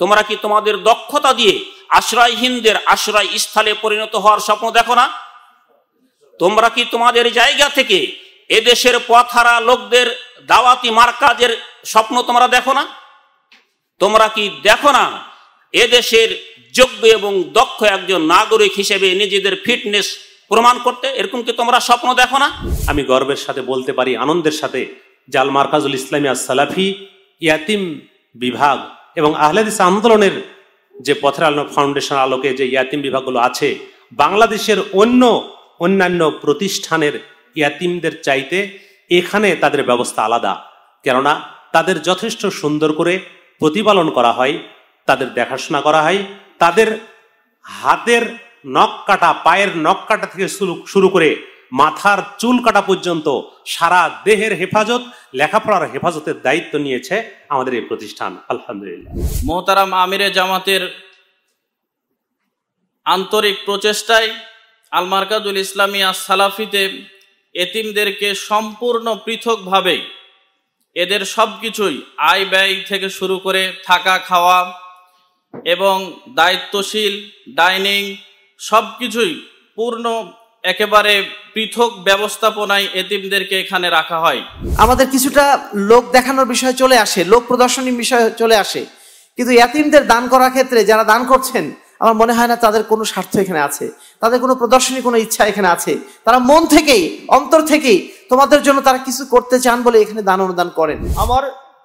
তোমরা কি তোমাদের দক্ষতা দিয়ে আশ্রয়হীনদের আশ্রয় স্থলে পরিণত হওয়ার স্বপ্ন দেখো না তোমরা কি তোমাদের জায়গা থেকে এদেশের পথারা লোকদের দাওয়াতি মার্কাজের স্বপ্ন তোমরা দেখো না তোমরা কি দেখো না এদেশের যোগ্য এবং দক্ষ একজন নাগরিক হিসেবে নিজেদের ফিটনেস প্রমাণ করতে এরকম কি তোমরা স্বপ্ন দেখো না আমি গর্বের সাথে বলতে পারি আনন্দের সাথে জাল মার্কাজুল ইসলামিয়া সালাফি ইয়াতিম বিভাগ এবং আহলেদিস আন্দোলনের যে পথের আলো ফাউন্ডেশন আলোকে যে ইয়াতিম বিভাগগুলো আছে বাংলাদেশের অন্য অন্যান্য প্রতিষ্ঠানের ইয়াতিমদের চাইতে এখানে তাদের ব্যবস্থা আলাদা কেননা তাদের যথেষ্ট সুন্দর করে প্রতিপালন করা হয় তাদের দেখাশোনা করা হয় তাদের হাতের নখ কাটা পায়ের নখ কাটা থেকে শুরু করে মাথার চুল কাটা পর্যন্ত সারা দেহের হেফাজত লেখাপড়ার হেফাজতের দায়িত্ব নিয়েছে আমাদের এই প্রতিষ্ঠান আলহামদুলিল্লাহ মোহতারাম আমিরে জামাতের আন্তরিক প্রচেষ্টায় মার্কাজুল ইসলামিয়া সালাফিতে এতিমদেরকে সম্পূর্ণ পৃথকভাবে এদের সব কিছুই আয় ব্যয় থেকে শুরু করে থাকা খাওয়া এবং দায়িত্বশীল ডাইনিং সব কিছুই পূর্ণ একেবারে পৃথক ব্যবস্থাপনায় এতিমদেরকে এখানে রাখা হয় আমাদের কিছুটা লোক দেখানোর বিষয় চলে আসে লোক প্রদর্শনীর বিষয় চলে আসে কিন্তু এতিমদের দান করার ক্ষেত্রে যারা দান করছেন আমার মনে হয় না তাদের কোনো স্বার্থ এখানে আছে তাদের কোনো প্রদর্শনী কোনো ইচ্ছা এখানে আছে তারা মন থেকেই অন্তর থেকেই তোমাদের জন্য তারা কিছু করতে চান বলে এখানে দান অনুদান করেন আমার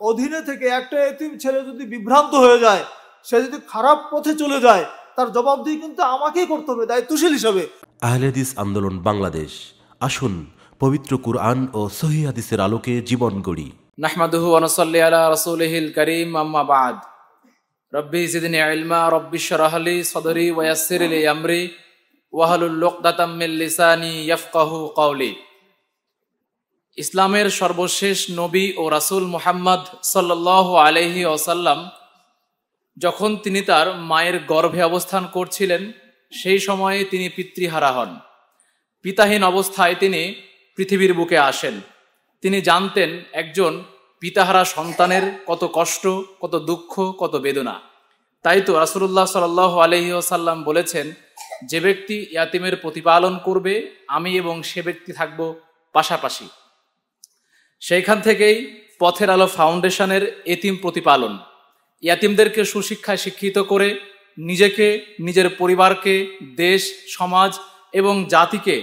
অধীনে থেকে একটা এতিম ছেলে যদি বিভ্রান্ত হয়ে যায় সে যদি খারাপ পথে চলে যায় তার জবাবদিহি কিন্তু আমাকেই করতে হবে দায়িত্বশীল হিসাবে আহলেদিস আন্দোলন বাংলাদেশ আসুন পবিত্র কুরআন ও সহি হাদিসের আলোকে জীবন গড়ি নাহমাদুহু ওয়া নাসাল্লি আলা রাসূলিহিল কারীম আম্মা বাদ রব্বি জিদনি ইলমা রব্বি শরাহ সদরি ওয়া ইয়াসসিরলি আমরি ওয়া হালুল লুকদাতাম মিন লিসানি ইয়াফকাহু কওলি ইসলামের সর্বশেষ নবী ও রাসূল মুহাম্মদ সাল্লাল্লাহু আলাইহি ওয়াসাল্লাম যখন তিনি তার মায়ের গর্ভে অবস্থান করছিলেন সেই সময়ে তিনি পিতৃহারা হন পিতাহীন অবস্থায় তিনি পৃথিবীর বুকে আসেন তিনি জানতেন একজন পিতাহারা সন্তানের কত কষ্ট কত দুঃখ কত বেদনা তাই তো রাসুল্লাহ সাল আসাল্লাম বলেছেন যে ব্যক্তি ইয়াতিমের প্রতিপালন করবে আমি এবং সে ব্যক্তি থাকব পাশাপাশি সেইখান থেকেই পথের আলো ফাউন্ডেশনের এতিম প্রতিপালন ইয়াতিমদেরকে সুশিক্ষায় শিক্ষিত করে নিজেকে নিজের পরিবারকে দেশ সমাজ এবং জাতিকে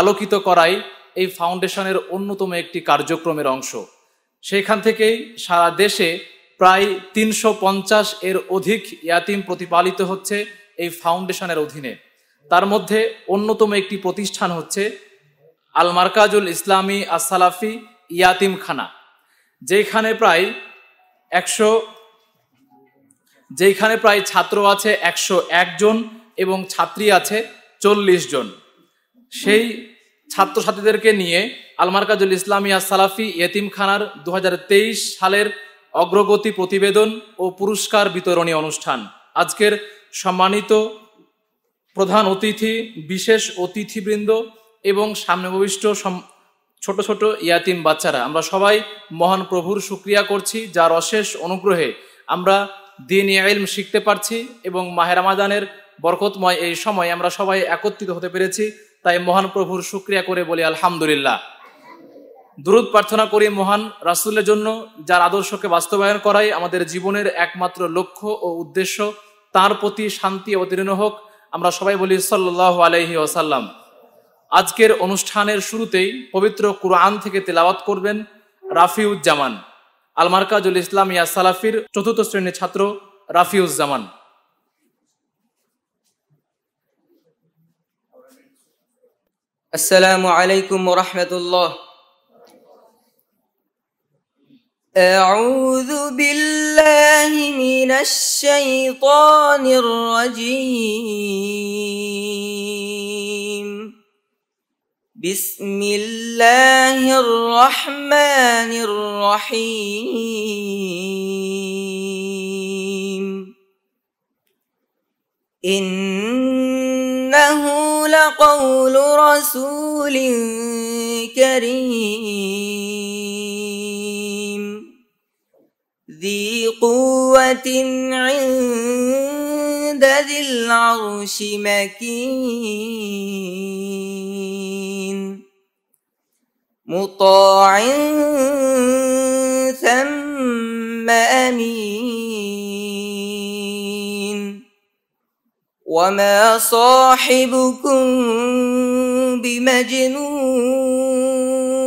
আলোকিত করাই এই ফাউন্ডেশনের অন্যতম একটি কার্যক্রমের অংশ সেখান থেকেই সারা দেশে প্রায় তিনশো পঞ্চাশ এর অধিক ইয়াতিম প্রতিপালিত হচ্ছে এই ফাউন্ডেশনের অধীনে তার মধ্যে অন্যতম একটি প্রতিষ্ঠান হচ্ছে আল মার্কাজুল ইসলামী আসালাফি ইয়াতিমখানা যেখানে প্রায় একশো যেইখানে প্রায় ছাত্র আছে একশো জন এবং ছাত্রী আছে চল্লিশ জন সেই ছাত্রছাত্রীদেরকে নিয়ে আলমারকাজুল ইসলামিয়া সালাফি ইয়েতিমখানার দু সালের অগ্রগতি প্রতিবেদন ও পুরস্কার বিতরণী অনুষ্ঠান আজকের সম্মানিত প্রধান অতিথি বিশেষ অতিথিবৃন্দ এবং সামনে ভবিষ্ঠ ছোট ছোট ইয়াতিম বাচ্চারা আমরা সবাই মহান প্রভুর সুক্রিয়া করছি যার অশেষ অনুগ্রহে আমরা দিনই এলম শিখতে পারছি এবং মাহের রামাদানের বরকতময় এই সময় আমরা সবাই একত্রিত হতে পেরেছি তাই মহান প্রভুর শুক্রিয়া করে বলি আলহামদুলিল্লাহ দূরত প্রার্থনা করি মহান রাসুলের জন্য যার আদর্শকে বাস্তবায়ন করাই আমাদের জীবনের একমাত্র লক্ষ্য ও উদ্দেশ্য তার প্রতি শান্তি অবতীর্ণ হোক আমরা সবাই বলি সাল্লাহ আলহি ওসাল্লাম আজকের অনুষ্ঠানের শুরুতেই পবিত্র কুরআন থেকে তেলাওয়াত করবেন রাফিউজ্জামান আল মার্কাজুল ইসলাম ইয়া সালাফির চতুর্থ শ্রেণীর ছাত্র রাফিউজ্জামান আসসালামু আলাইকুম রহমতুল্লাহ أعوذ بالله من الشيطان الرجيم بسم الله الرحمن الرحيم إنه لقول رسول كريم ذي قوة عند عند ذي العرش مكين مطاع ثم امين وما صاحبكم بمجنون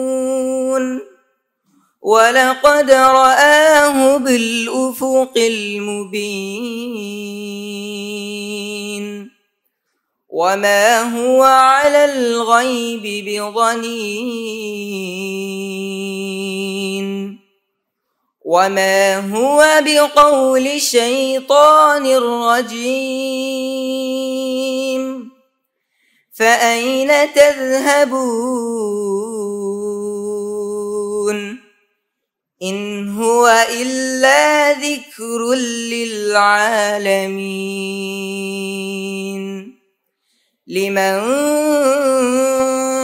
ولقد رآه بالأفق المبين وما هو على الغيب بضنين وما هو بقول شيطان رجيم فأين تذهبون إن هو إلا ذكر للعالمين لمن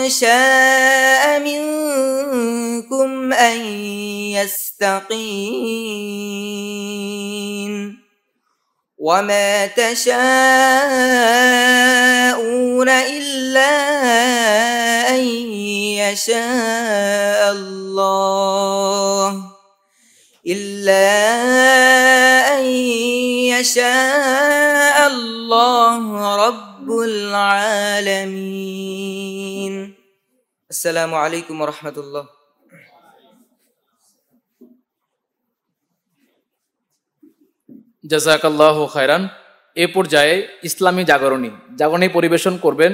شاء منكم أن يستقيم وما تشاءون إلا أن يشاء الله إلا أن يشاء الله رب العالمين السلام عليكم ورحمة الله খায়রান এ পর্যায়ে ইসলামী জাগরণী জাগরণী পরিবেশন করবেন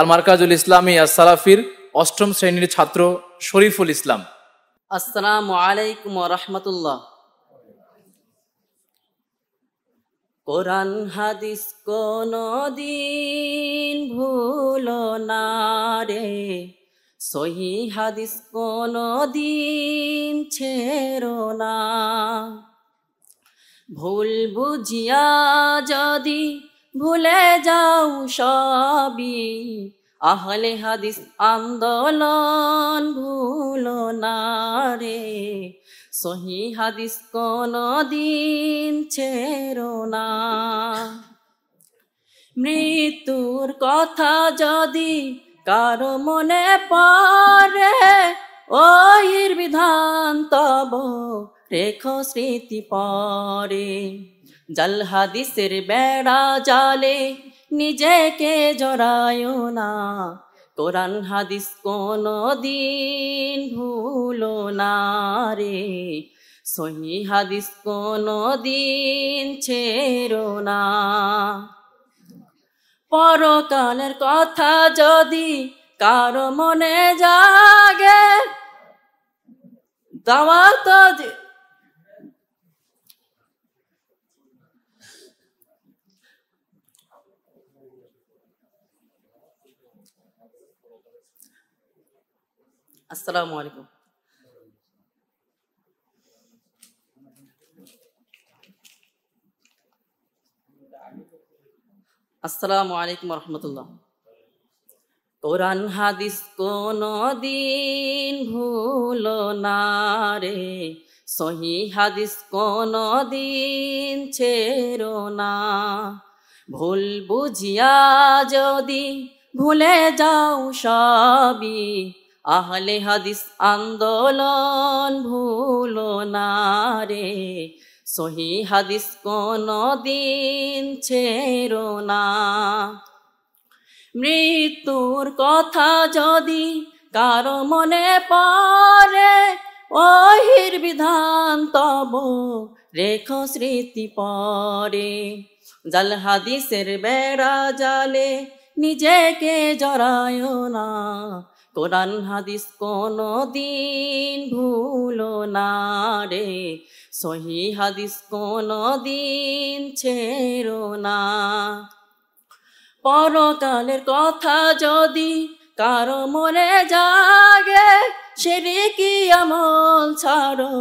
আল মারকাজুল ইসলামী আসালাফির অষ্টম শ্রেণীর ছাত্র শরীফুল ইসলাম আসসালামু আলাইকুম রহমতুল্লাহ কোরআন হাদিস কোন দিন ভুল না রে সহি হাদিস কোন দিন ছেড়ো না ভুল বুঝিয়া যদি ভুলে যাও সবই আহলে হাদিস আন্দোলন ভুলো নারে সহি হাদিস কোনো দিন ছেড়ো না মৃত্যুর কথা যদি কারো মনে পড়ে ওহির বিধান তব রেখো স্মৃতি পরে জাল হাদিসের বেড়া জালে নিজেকে জড়ায় না কোরআন হাদিস কোনো দিন ভুলো না রে সহি হাদিস কোনো দিন ছেড়ো না পরকালের কথা যদি কারো মনে জাগে দাওয়া তো আসসালামু আলাইকুম আসসালামু আলাইকুম রহমতুল্লাহ কোরআন হাদিস কোন দিন ভুল না রে সহি হাদিস কোন দিন ছের না ভুল বুঝিয়া যদি ভুলে যাও সবই আহলে হাদিস আন্দোলন ভুলো না রে সহি হাদিস কোন দিন ছেড়ো না মৃত্যুর কথা যদি কারো মনে পড়ে ওহির বিধান তব রেখ স্মৃতি পরে জাল হাদিসের বেড়া জালে নিজেকে জড়ায় না কোরআন হাদিস কোনো দিন ভুলো না রে সহি হাদিস কোনো দিন ছেড়ো না পরকালের কথা যদি কারো মনে জাগে সে কি আমল ছাড়ো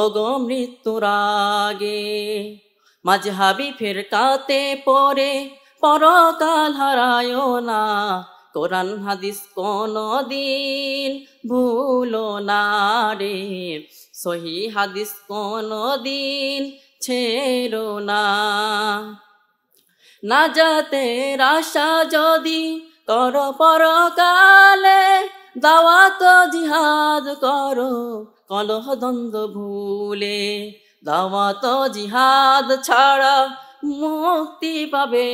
অগো মৃত্যুর আগে মাঝহাবি ফেরকাতে পরে পরকাল হারায়ো না কোরআন হাদিস কোনদিন ভুলো না রে সহি হাদিস কোনদিন ছেড়ো না না যাতে রাশা যদি কর পরকালে দাওয়াত জিহাদ করো কলহ দ্বন্দ্ব ভুলে দাওয়াত জিহাদ ছাড়া মুক্তি পাবে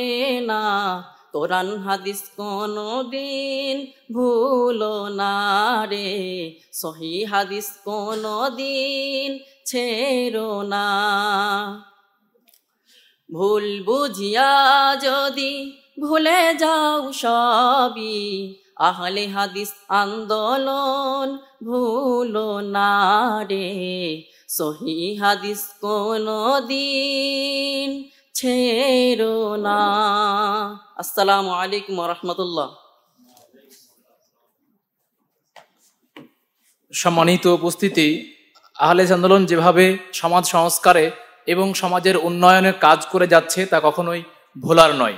না কোরআন হাদিস দিন ভুলো না রে সহি হাদিস দিন ছেড়ো না ভুল বুঝিয়া যদি ভুলে যাও সবই আহলে হাদিস আন্দোলন ভুলো না রে সহি হাদিস দিন ছেড়ো না আসসালামু আলাইকুম রহমতুল্লাহ সম্মানিত উপস্থিতি আহলেজ আন্দোলন যেভাবে সমাজ সংস্কারে এবং সমাজের উন্নয়নে কাজ করে যাচ্ছে তা কখনোই ভোলার নয়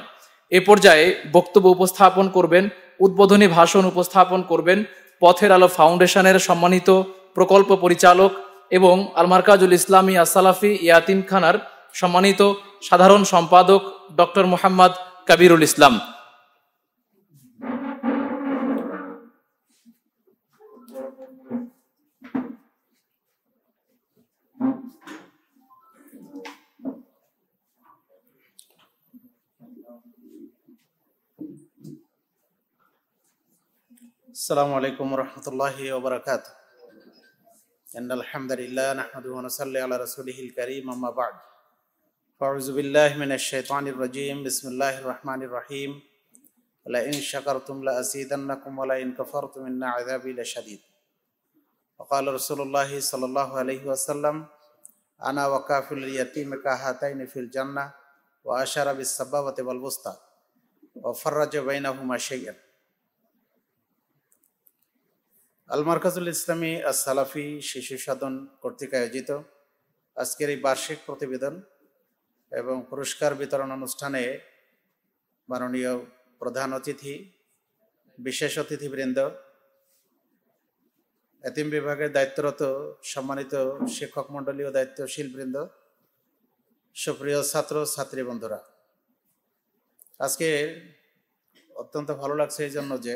এ পর্যায়ে বক্তব্য উপস্থাপন করবেন উদ্বোধনী ভাষণ উপস্থাপন করবেন পথের আলো ফাউন্ডেশনের সম্মানিত প্রকল্প পরিচালক এবং আলমারকাজুল ইসলামী আসালাফি ইয়াতিম খানার সম্মানিত সাধারণ সম্পাদক ডক্টর মোহাম্মদ كبير الإسلام السلام عليكم ورحمة الله وبركاته إن الحمد لله نحمده ونصلي على رسوله الكريم أما بعد أعوذ بالله من الشيطان الرجيم بسم الله الرحمن الرحيم لئن شكرتم لأزيدنكم ولئن كفرتم إن عذابي لشديد وقال رسول الله صلى الله عليه وسلم أنا وكافل اليتيم كهاتين في الجنة وأشار بالسبابة والوسطى وفرج بينهما شيئا আলমার্কাজুল ইসলামী আসালাফি শিশু সাধন কর্তৃক আয়োজিত আজকের এই বার্ষিক প্রতিবেদন এবং পুরস্কার বিতরণ অনুষ্ঠানে মাননীয় প্রধান অতিথি বিশেষ অতিথিবৃন্দ এতিম বিভাগের দায়িত্বরত সম্মানিত শিক্ষক মণ্ডলী ও বৃন্দ সুপ্রিয় ছাত্র ছাত্রী বন্ধুরা আজকে অত্যন্ত ভালো লাগছে এই জন্য যে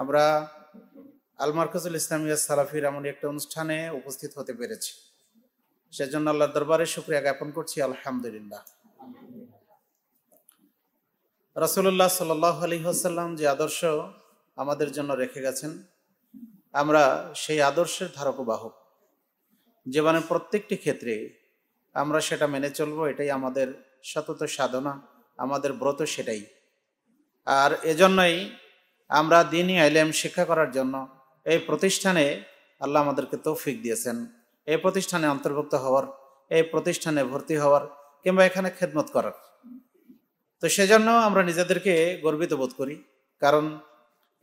আমরা আলমার্কজুল ইসলামিয়া সালাফির এমন একটা অনুষ্ঠানে উপস্থিত হতে পেরেছি সেজন্য আল্লাহ দরবারে শুক্রিয়া জ্ঞাপন করছি আলহামদুলিল্লাহ রাসুল্লাহ সাল্লাহ আলী হাসাল্লাম যে আদর্শ আমাদের জন্য রেখে গেছেন আমরা সেই আদর্শের ধারক বাহক জীবনের প্রত্যেকটি ক্ষেত্রে আমরা সেটা মেনে চলবো এটাই আমাদের সতত সাধনা আমাদের ব্রত সেটাই আর এজন্যই আমরা দিনই আইলেম শিক্ষা করার জন্য এই প্রতিষ্ঠানে আল্লাহ আমাদেরকে তৌফিক দিয়েছেন এই প্রতিষ্ঠানে অন্তর্ভুক্ত হওয়ার এই প্রতিষ্ঠানে ভর্তি হওয়ার কিংবা এখানে খেদমত করার তো সেজন্য আমরা নিজেদেরকে গর্বিত বোধ করি কারণ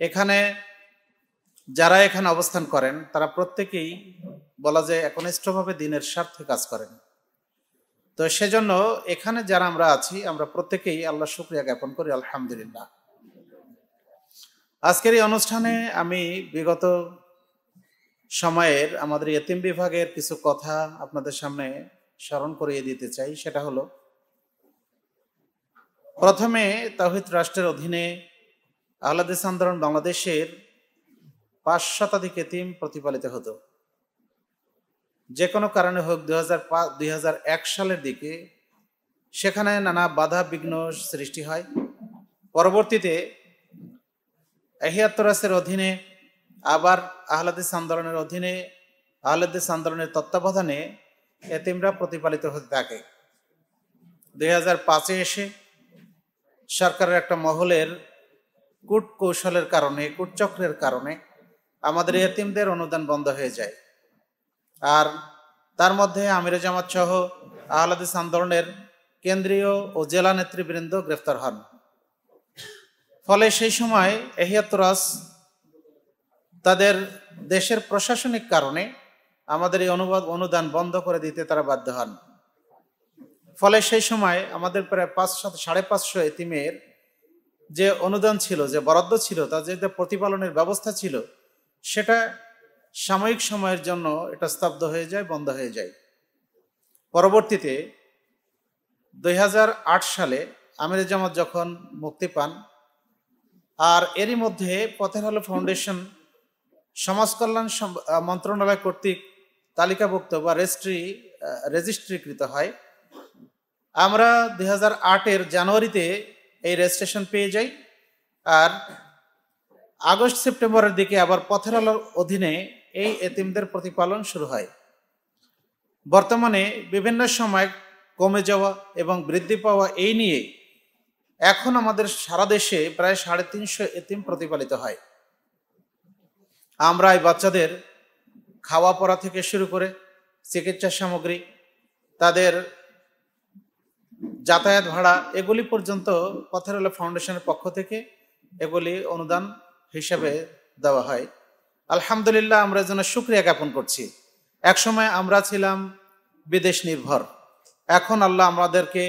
এখানে যারা এখানে অবস্থান করেন তারা প্রত্যেকেই বলা যায় একনিষ্ঠভাবে দিনের স্বার্থে কাজ করেন তো সেজন্য এখানে যারা আমরা আছি আমরা প্রত্যেকেই আল্লাহ শুক্রিয়া জ্ঞাপন করি আলহামদুলিল্লাহ আজকের এই অনুষ্ঠানে আমি বিগত সময়ের আমাদের এতিম বিভাগের কিছু কথা আপনাদের সামনে স্মরণ করিয়ে দিতে চাই সেটা হলো প্রথমে তাহিদ রাষ্ট্রের অধীনে আহ্লাদেশ আন্দোলন বাংলাদেশের পাঁচ শতাধিক এতিম প্রতিপালিত হতো যে কোনো কারণে হোক দুই হাজার সালের দিকে সেখানে নানা বাধা বিঘ্ন সৃষ্টি হয় পরবর্তীতে এহিয়াত্তরাসের অধীনে আবার আহলাদিস আন্দোলনের অধীনে আহলাদিস আন্দোলনের তত্ত্বাবধানে এতিমরা প্রতিপালিত হতে থাকে দুই হাজার পাঁচে এসে সরকারের একটা মহলের কূট কৌশলের কারণে কূটচক্রের কারণে আমাদের এতিমদের অনুদান বন্ধ হয়ে যায় আর তার মধ্যে আমির জামাত সহ আহলাদিস আন্দোলনের কেন্দ্রীয় ও জেলা নেতৃবৃন্দ গ্রেফতার হন ফলে সেই সময় এহিয়াতুরাস তাদের দেশের প্রশাসনিক কারণে আমাদের এই অনুবাদ অনুদান বন্ধ করে দিতে তারা বাধ্য হন ফলে সেই সময় আমাদের প্রায় পাঁচ সাত সাড়ে পাঁচশো এতিমের যে অনুদান ছিল যে বরাদ্দ ছিল তাদের যে প্রতিপালনের ব্যবস্থা ছিল সেটা সাময়িক সময়ের জন্য এটা স্তব্ধ হয়ে যায় বন্ধ হয়ে যায় পরবর্তীতে দুই সালে আমির জামাত যখন মুক্তি পান আর এরই মধ্যে পথের আলো ফাউন্ডেশন সমাজ কল্যাণ মন্ত্রণালয় কর্তৃক তালিকাভুক্ত বা রেজিস্ট্রি রেজিস্ট্রিকৃত হয় আমরা দুই এর জানুয়ারিতে এই রেজিস্ট্রেশন পেয়ে যাই আর আগস্ট সেপ্টেম্বরের দিকে আবার পথের আলোর অধীনে এই এতিমদের প্রতিপালন শুরু হয় বর্তমানে বিভিন্ন সময় কমে যাওয়া এবং বৃদ্ধি পাওয়া এই নিয়ে এখন আমাদের সারা দেশে প্রায় সাড়ে তিনশো এতিম প্রতিপালিত হয় আমরা এই বাচ্চাদের খাওয়া পড়া থেকে শুরু করে চিকিৎসা সামগ্রী তাদের যাতায়াত ভাড়া এগুলি পর্যন্ত পথের আলো ফাউন্ডেশনের পক্ষ থেকে এগুলি অনুদান হিসাবে দেওয়া হয় আলহামদুলিল্লাহ আমরা যেন সুক্রিয়া জ্ঞাপন করছি একসময় আমরা ছিলাম বিদেশ নির্ভর এখন আল্লাহ আমাদেরকে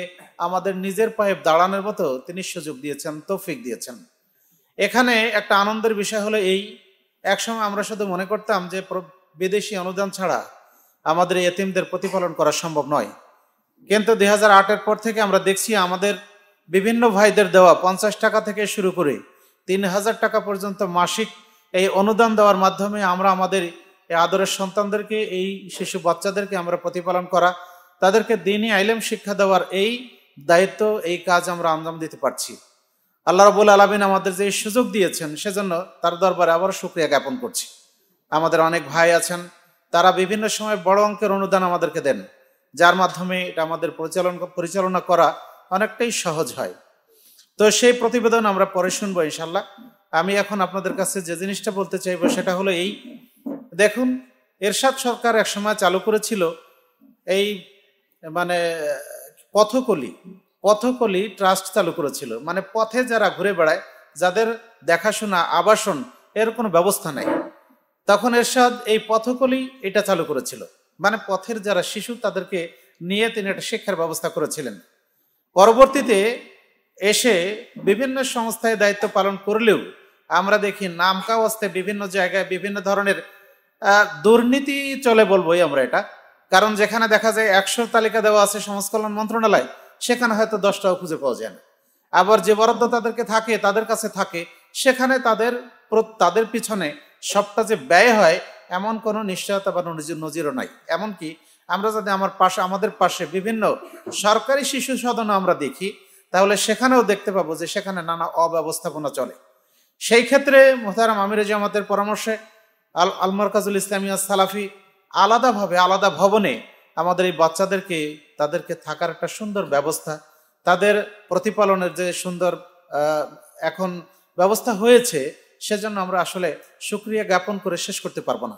আমাদের নিজের পায়ে দাঁড়ানোর মতো তিনি সুযোগ দিয়েছেন তৌফিক দিয়েছেন এখানে একটা আনন্দের বিষয় হলো এই একসময় আমরা শুধু মনে করতাম যে বিদেশি অনুদান ছাড়া আমাদের এতিমদের প্রতিফলন করা সম্ভব নয় কিন্তু দুই হাজার আটের পর থেকে আমরা দেখছি আমাদের বিভিন্ন ভাইদের দেওয়া পঞ্চাশ টাকা থেকে শুরু করে তিন হাজার টাকা পর্যন্ত মাসিক এই অনুদান দেওয়ার মাধ্যমে আমরা আমাদের এই আদরের সন্তানদেরকে এই শিশু বাচ্চাদেরকে আমরা প্রতিপালন করা তাদেরকে দিনই আইলেম শিক্ষা দেওয়ার এই দায়িত্ব এই কাজ আমরা আঞ্জাম দিতে পারছি আল্লাহ রবুল আলমিন আমাদের যে সুযোগ দিয়েছেন সেজন্য তার দরবারে আবার সুক্রিয়া জ্ঞাপন করছি আমাদের অনেক ভাই আছেন তারা বিভিন্ন সময় বড় অঙ্কের অনুদান আমাদেরকে দেন যার মাধ্যমে এটা আমাদের পরিচালন পরিচালনা করা অনেকটাই সহজ হয় তো সেই প্রতিবেদন আমরা পরে শুনবো ইনশাল্লাহ আমি এখন আপনাদের কাছে যে জিনিসটা বলতে চাইব সেটা হলো এই দেখুন এরশাদ সরকার একসময় চালু করেছিল এই মানে পথকলি পথকলি ট্রাস্ট চালু করেছিল মানে পথে যারা ঘুরে বেড়ায় যাদের দেখাশোনা আবাসন এর কোনো ব্যবস্থা নাই তখন এরশাদ এই পথকলি এটা চালু করেছিল মানে পথের যারা শিশু তাদেরকে নিয়ে তিনি একটা শিক্ষার ব্যবস্থা করেছিলেন পরবর্তীতে এসে বিভিন্ন সংস্থায় দায়িত্ব পালন করলেও আমরা দেখি নামকা অবস্থায় বিভিন্ন জায়গায় বিভিন্ন ধরনের দুর্নীতি চলে বলবোই আমরা এটা কারণ যেখানে দেখা যায় একশো তালিকা দেওয়া আছে সমাজকল্যাণ মন্ত্রণালয় সেখানে হয়তো দশটাও খুঁজে পাওয়া যায় না আবার যে বরাদ্দ তাদেরকে থাকে তাদের কাছে থাকে সেখানে তাদের তাদের পিছনে সবটা যে ব্যয় হয় এমন কোনো নিশ্চয়তা বা নজিরও নাই এমনকি আমরা যদি আমার পাশে আমাদের পাশে বিভিন্ন সরকারি শিশু সদন আমরা দেখি তাহলে সেখানেও দেখতে পাবো যে সেখানে নানা অব্যবস্থাপনা চলে সেই ক্ষেত্রে মোহতারাম আমির আমাদের পরামর্শে আল আল কাজুল ইসলামিয়া সালাফি আলাদাভাবে আলাদা ভবনে আমাদের এই বাচ্চাদেরকে তাদেরকে থাকার একটা সুন্দর ব্যবস্থা তাদের প্রতিপালনের যে সুন্দর এখন ব্যবস্থা হয়েছে সেজন্য আমরা আসলে সুক্রিয়া জ্ঞাপন করে শেষ করতে পারবো না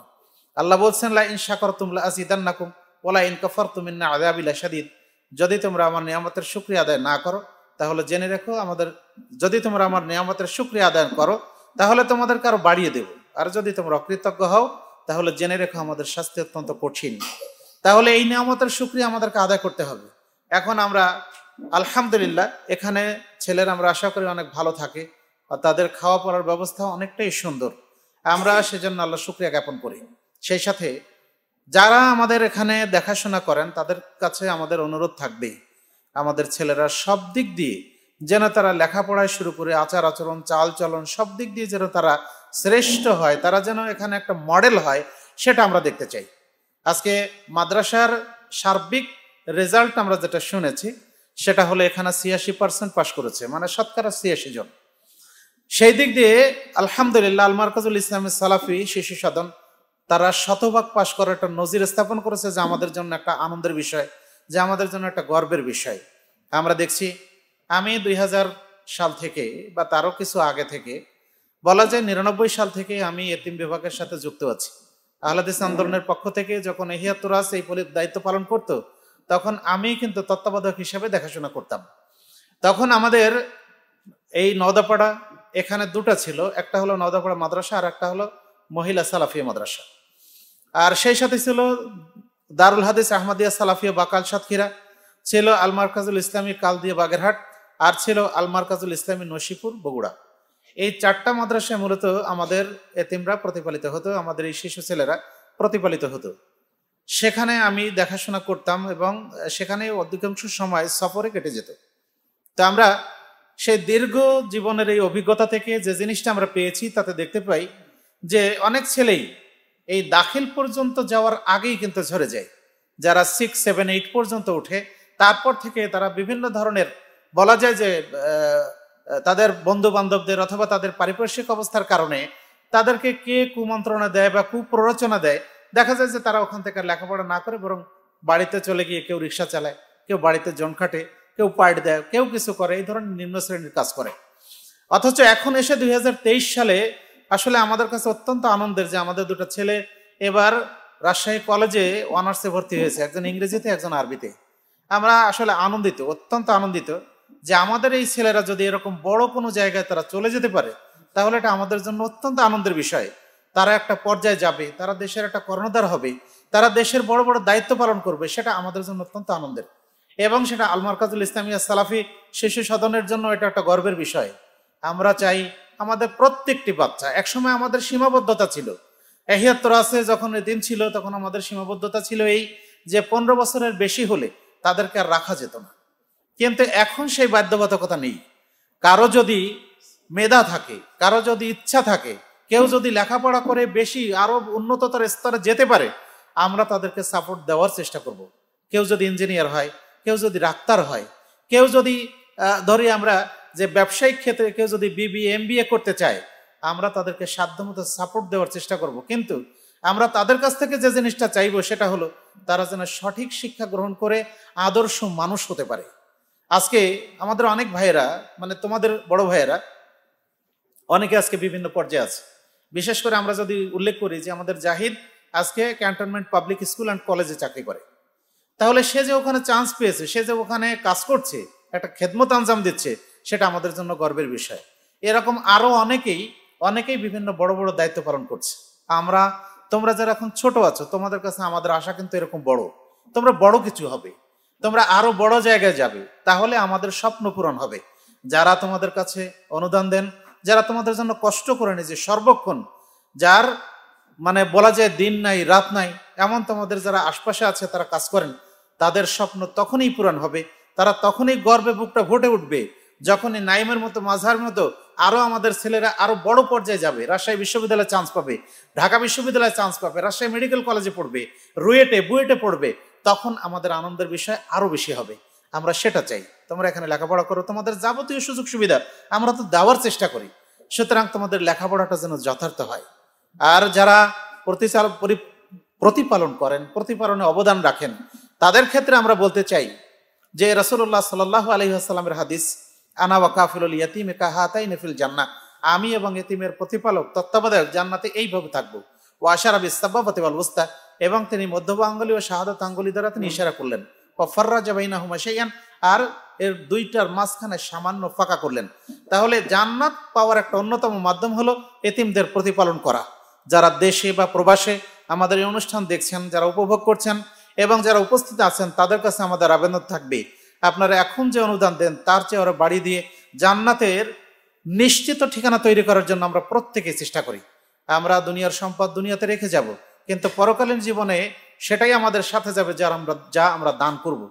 আল্লাহ বলছেন লা ইন সাকর তুমলা আজিদান নাকুম ওলা ইন কফর তুমিন্না আদাবিলা সাদিদ যদি তোমরা আমার নিয়ামতের সুক্রিয়া আদায় না করো তাহলে জেনে রেখো আমাদের যদি তোমরা আমার নিয়ামতের সুক্রিয়া আদায় করো তাহলে তোমাদেরকে আরো বাড়িয়ে দেবো আর যদি তোমরা অকৃতজ্ঞ হও তাহলে জেনে রেখো আমাদের শাস্তি অত্যন্ত কঠিন তাহলে এই নিয়ামতের সুক্রিয়া আমাদেরকে আদায় করতে হবে এখন আমরা আলহামদুলিল্লাহ এখানে ছেলেরা আমরা আশা করি অনেক ভালো থাকে আর তাদের খাওয়া পড়ার ব্যবস্থা অনেকটাই সুন্দর আমরা সেজন্য আল্লাহ শুক্রিয়া জ্ঞাপন করি সেই সাথে যারা আমাদের এখানে দেখাশোনা করেন তাদের কাছে আমাদের অনুরোধ থাকবেই আমাদের ছেলেরা সব দিক দিয়ে যেন তারা লেখাপড়ায় শুরু করে আচার আচরণ চাল চলন সব দিক দিয়ে যেন তারা শ্রেষ্ঠ হয় তারা যেন এখানে একটা মডেল হয় সেটা আমরা দেখতে চাই আজকে মাদ্রাসার সার্বিক রেজাল্ট আমরা যেটা শুনেছি সেটা হলো এখানে ছিয়াশি পার্সেন্ট পাশ করেছে মানে শতকরা ছিয়াশি জন সেই দিক দিয়ে আলহামদুলিল্লাহ আল মার্কাজুল ইসলামের সালাফি শিশু সাধন তারা শতভাগ পাশ করার একটা নজির স্থাপন করেছে যে আমাদের জন্য একটা আনন্দের বিষয় যে আমাদের জন্য একটা গর্বের বিষয় আমরা দেখছি আমি দুই সাল থেকে বা তারও কিছু আগে থেকে বলা যায় নিরানব্বই সাল থেকে আমি এতিম বিভাগের সাথে যুক্ত আছি আহ্লাদিস আন্দোলনের পক্ষ থেকে যখন এহিয়াতুরাস এই দায়িত্ব পালন করত তখন আমি কিন্তু তত্ত্বাবধায়ক হিসেবে দেখাশোনা করতাম তখন আমাদের এই নদাপাড়া এখানে দুটা ছিল একটা হলো নদাপাড়া মাদ্রাসা আর একটা হলো মহিলা সালাফিয়া মাদ্রাসা আর সেই সাথে ছিল দারুল হাদিস আহমদিয়া সালাফিয়া বাকাল সাতক্ষীরা ছিল আলমারকাজুল ইসলামী কালদিয়া বাগেরহাট আর ছিল আলমারকাজুল ইসলামী নসিপুর বগুড়া এই চারটা মাদ্রাসায় মূলত আমাদের এতিমরা প্রতিপালিত হতো আমাদের এই শিশু ছেলেরা প্রতিপালিত হতো সেখানে আমি দেখাশোনা করতাম এবং সেখানে অধিকাংশ সময় সফরে কেটে যেত তো আমরা সেই দীর্ঘ জীবনের এই অভিজ্ঞতা থেকে যে জিনিসটা আমরা পেয়েছি তাতে দেখতে পাই যে অনেক ছেলেই এই দাখিল পর্যন্ত যাওয়ার আগেই কিন্তু ঝরে যায় যারা সিক্স সেভেন এইট পর্যন্ত ওঠে তারপর থেকে তারা বিভিন্ন ধরনের বলা যায় যে তাদের বন্ধু বান্ধবদের অথবা তাদের পারিপার্শ্বিক অবস্থার কারণে তাদেরকে কে কুমন্ত্রণা দেয় বা কুপ্ররোচনা দেয় দেখা যায় যে তারা ওখান থেকে লেখাপড়া না করে বরং বাড়িতে চলে গিয়ে কেউ রিক্সা চালায় কেউ বাড়িতে জন খাটে কেউ পার্ট দেয় কেউ কিছু করে এই ধরনের নিম্ন শ্রেণীর কাজ করে অথচ এখন এসে দুই সালে আসলে আমাদের কাছে অত্যন্ত আনন্দের যে আমাদের দুটো ছেলে এবার রাজশাহী কলেজে অনার্সে ভর্তি হয়েছে একজন ইংরেজিতে একজন আরবিতে আমরা আসলে আনন্দিত অত্যন্ত আনন্দিত যে আমাদের এই ছেলেরা যদি এরকম বড় কোনো জায়গায় তারা চলে যেতে পারে তাহলে এটা আমাদের জন্য অত্যন্ত আনন্দের বিষয় তারা একটা পর্যায়ে যাবে তারা দেশের একটা কর্ণধার হবে তারা দেশের বড় বড় দায়িত্ব পালন করবে সেটা আমাদের জন্য অত্যন্ত আনন্দের এবং সেটা আলমারকাজুল ইসলামিয়া সালাফি শিশু সদনের জন্য এটা একটা গর্বের বিষয় আমরা চাই আমাদের প্রত্যেকটি বাচ্চা একসময় আমাদের সীমাবদ্ধতা ছিল এহিয়াত্তর আসে যখন দিন ছিল তখন আমাদের সীমাবদ্ধতা ছিল এই যে পনেরো বছরের বেশি হলে তাদেরকে আর রাখা যেত না কিন্তু এখন সেই বাধ্যবাধকতা নেই কারো যদি মেধা থাকে কারো যদি ইচ্ছা থাকে কেউ যদি লেখাপড়া করে বেশি আরো উন্নততর স্তরে যেতে পারে আমরা তাদেরকে সাপোর্ট দেওয়ার চেষ্টা করব। কেউ যদি ইঞ্জিনিয়ার হয় কেউ যদি ডাক্তার হয় কেউ যদি ধরি আমরা যে ব্যবসায়িক ক্ষেত্রে কেউ যদি বিবি এম করতে চায় আমরা তাদেরকে সাধ্যমতো সাপোর্ট দেওয়ার চেষ্টা করব। কিন্তু আমরা তাদের কাছ থেকে যে জিনিসটা চাইবো সেটা হলো তারা যেন সঠিক শিক্ষা গ্রহণ করে আদর্শ মানুষ হতে পারে আজকে আমাদের অনেক ভাইয়েরা মানে তোমাদের বড় ভাইয়েরা অনেকে আজকে বিভিন্ন পর্যায়ে আছে বিশেষ করে আমরা যদি উল্লেখ করি যে আমাদের জাহিদ আজকে ক্যান্টনমেন্ট পাবলিক স্কুল অ্যান্ড কলেজে চাকরি করে তাহলে সে যে ওখানে চান্স পেয়েছে সে যে ওখানে কাজ করছে একটা খেদমত আঞ্জাম দিচ্ছে সেটা আমাদের জন্য গর্বের বিষয় এরকম আরও অনেকেই অনেকেই বিভিন্ন বড় বড় দায়িত্ব পালন করছে আমরা তোমরা যারা এখন ছোট আছো তোমাদের কাছে আমাদের আশা কিন্তু এরকম বড় তোমরা বড় কিছু হবে তোমরা আরো বড় জায়গায় যাবে তাহলে আমাদের স্বপ্ন পূরণ হবে যারা তোমাদের কাছে অনুদান দেন যারা তোমাদের জন্য কষ্ট করে নিজে সর্বক্ষণ যার মানে বলা যায় দিন নাই রাত নাই এমন তোমাদের যারা আশপাশে আছে তারা কাজ করেন তাদের স্বপ্ন তখনই পূরণ হবে তারা তখনই গর্বে বুকটা ভোটে উঠবে যখনই নাইমের মতো মাঝার মতো আরও আমাদের ছেলেরা আরও বড় পর্যায়ে যাবে রাজশাহী বিশ্ববিদ্যালয়ে চান্স পাবে ঢাকা বিশ্ববিদ্যালয়ে চান্স পাবে রাজশাহী মেডিকেল কলেজে পড়বে রুয়েটে বুয়েটে পড়বে তখন আমাদের আনন্দের বিষয় আরো বেশি হবে আমরা সেটা চাই তোমরা এখানে লেখাপড়া করো তোমাদের যাবতীয় সুযোগ সুবিধা আমরা তো দেওয়ার চেষ্টা করি সুতরাং তোমাদের লেখাপড়াটা যেন যথার্থ হয় আর যারা প্রতিচাল প্রতিপালন করেন প্রতিপালনে অবদান রাখেন তাদের ক্ষেত্রে আমরা বলতে চাই যে রসুল্লাহ সাল্লাহ আলহিহাস্লামের হাদিস আনা ওয়া কাফিল একা নেফিল জান্না আমি এবং ইতিমের প্রতিপালক তত্ত্বাবধায়ক জান্নাতে এইভাবে থাকবো ওয়াশারাব ইস্তাব্বা ফতেবাল এবং তিনি মধ্যবাঙ্গলি ও শাহাদত আঙ্গুলি দ্বারা তিনি ইশারা করলেন ফফাররা জাবাইনা হুমা সেইয়ান আর এর দুইটার মাঝখানে সামান্য ফাঁকা করলেন তাহলে জান্নাত পাওয়ার একটা অন্যতম মাধ্যম হলো এতিমদের প্রতিপালন করা যারা দেশে বা প্রবাসে আমাদের এই অনুষ্ঠান দেখছেন যারা উপভোগ করছেন এবং যারা উপস্থিত আছেন তাদের কাছে আমাদের আবেদন থাকবে আপনারা এখন যে অনুদান দেন তার চেয়ে ওরা বাড়ি দিয়ে জান্নাতের নিশ্চিত ঠিকানা তৈরি করার জন্য আমরা প্রত্যেকে চেষ্টা করি আমরা দুনিয়ার সম্পদ দুনিয়াতে রেখে যাব কিন্তু পরকালীন জীবনে সেটাই আমাদের সাথে যাবে যার আমরা যা আমরা দান করব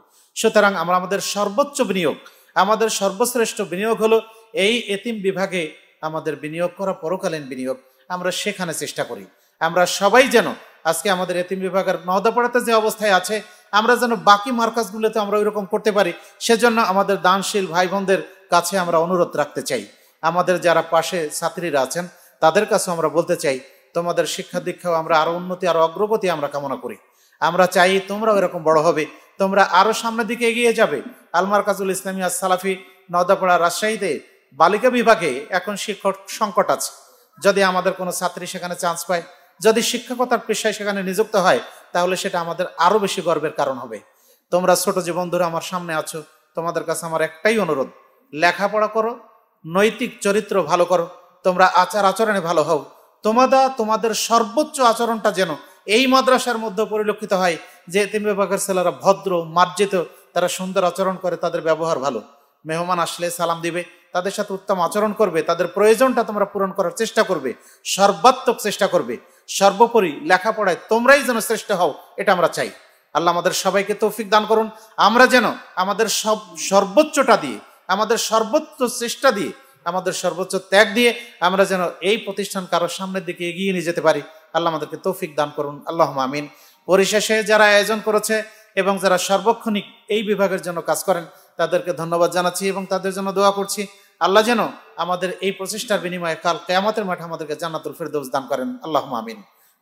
সুতরাং আমরা আমাদের সর্বোচ্চ বিনিয়োগ আমাদের সর্বশ্রেষ্ঠ বিনিয়োগ হলো এই এতিম বিভাগে আমাদের বিনিয়োগ করা পরকালীন বিনিয়োগ আমরা সেখানে চেষ্টা করি আমরা সবাই যেন আজকে আমাদের এতিম বিভাগের নহদাপাড়াতে যে অবস্থায় আছে আমরা যেন বাকি মার্কাজগুলোতে আমরা ওইরকম করতে পারি সেজন্য আমাদের দানশীল ভাই বোনদের কাছে আমরা অনুরোধ রাখতে চাই আমাদের যারা পাশে ছাত্রীরা আছেন তাদের কাছে আমরা বলতে চাই তোমাদের শিক্ষা দীক্ষাও আমরা আরো উন্নতি আরো অগ্রগতি আমরা কামনা করি আমরা চাই তোমরাও এরকম বড় হবে তোমরা আরো সামনের দিকে এগিয়ে যাবে আলমার কাজুল ইসলামী আর সালাফি নদাপাড়া রাজশাহীতে বালিকা বিভাগে এখন শিক্ষক সংকট আছে যদি আমাদের কোনো ছাত্রী সেখানে চান্স পায় যদি শিক্ষকতার পেশায় সেখানে নিযুক্ত হয় তাহলে সেটা আমাদের আরো বেশি গর্বের কারণ হবে তোমরা ছোট যে বন্ধুরা আমার সামনে আছো তোমাদের কাছে আমার একটাই অনুরোধ লেখাপড়া করো নৈতিক চরিত্র ভালো করো তোমরা আচার আচরণে ভালো হও তোমাদা তোমাদের সর্বোচ্চ আচরণটা যেন এই মাদ্রাসার মধ্যে পরিলক্ষিত হয় যে তিন বাগের ছেলেরা ভদ্র মার্জিত তারা সুন্দর আচরণ করে তাদের ব্যবহার ভালো মেহমান আসলে সালাম দিবে তাদের সাথে উত্তম আচরণ করবে তাদের প্রয়োজনটা তোমরা পূরণ করার চেষ্টা করবে সর্বাত্মক চেষ্টা করবে সর্বোপরি লেখাপড়ায় তোমরাই যেন শ্রেষ্ঠ হও এটা আমরা চাই আল্লাহ আমাদের সবাইকে তৌফিক দান করুন আমরা যেন আমাদের সব সর্বোচ্চটা দিয়ে আমাদের সর্বোচ্চ চেষ্টা দিয়ে আমাদের সর্বোচ্চ ত্যাগ দিয়ে আমরা যেন এই প্রতিষ্ঠান কারোর সামনের দিকে এগিয়ে নিয়ে যেতে পারি আল্লাহ আমাদেরকে তৌফিক দান করুন আল্লাহ আমিন পরিশেষে যারা আয়োজন করেছে এবং যারা সার্বক্ষণিক এই বিভাগের জন্য কাজ করেন তাদেরকে ধন্যবাদ জানাচ্ছি এবং তাদের জন্য দোয়া করছি আল্লাহ যেন আমাদের এই প্রচেষ্টার বিনিময়ে কাল কেয়ামতের মাঠে আমাদেরকে জান্নাতুল ফেরদৌস দান করেন আল্লাহ আমিন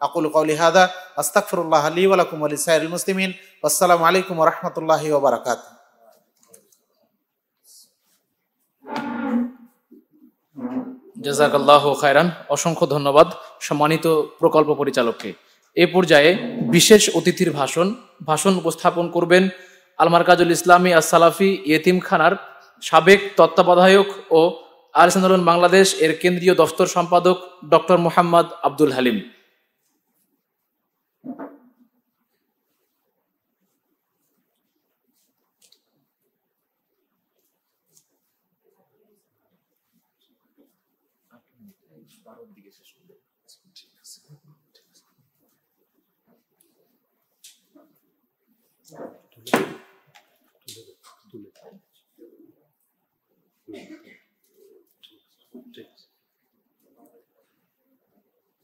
আকুল কৌলি হাদা আস্তাকফরুল্লাহ আলী ওয়ালাকুম আলী সাইরুল মুসলিমিন আসসালামু আলাইকুম রহমতুল্লাহি ওবরাকাতু জাজাকাল্লাহ খায়রান অসংখ্য ধন্যবাদ সম্মানিত প্রকল্প পরিচালককে এ পর্যায়ে বিশেষ অতিথির ভাষণ ভাষণ উপস্থাপন করবেন আলমার কাজুল ইসলামী আসালাফি খানার সাবেক তত্ত্বাবধায়ক ও আর বাংলাদেশ এর কেন্দ্রীয় দফতর সম্পাদক ডক্টর মোহাম্মদ আব্দুল হালিম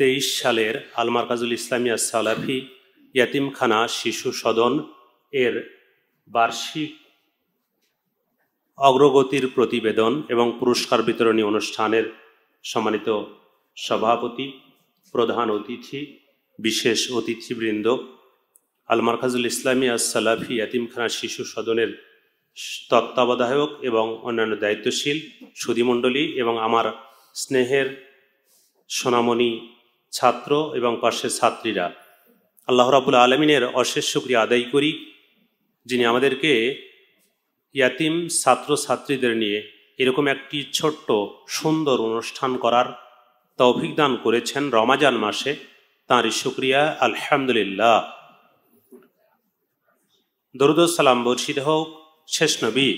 তেইশ সালের আলমারকাজুল ইসলামিয়া সালাফি ইয়াতিমখানা শিশু সদন এর বার্ষিক অগ্রগতির প্রতিবেদন এবং পুরস্কার বিতরণী অনুষ্ঠানের সম্মানিত সভাপতি প্রধান অতিথি বিশেষ অতিথিবৃন্দ আলমারকাজুল ইসলামিয়া সালাফি ইয়াতিমখানা শিশু সদনের তত্ত্বাবধায়ক এবং অন্যান্য দায়িত্বশীল সুধিমণ্ডলী এবং আমার স্নেহের সোনামণি ছাত্র এবং পার্শ্বের ছাত্রীরা আল্লাহ রাবুল আলমিনের অশেষ শুক্রিয়া আদায় করি যিনি আমাদেরকে ইয়াতিম ছাত্র ছাত্রীদের নিয়ে এরকম একটি ছোট্ট সুন্দর অনুষ্ঠান করার তা দান করেছেন রমাজান মাসে তাঁরই শুক্রিয়া আলহামদুলিল্লাহ দরুদসালাম বর্ষিদ হোক শেষ নবী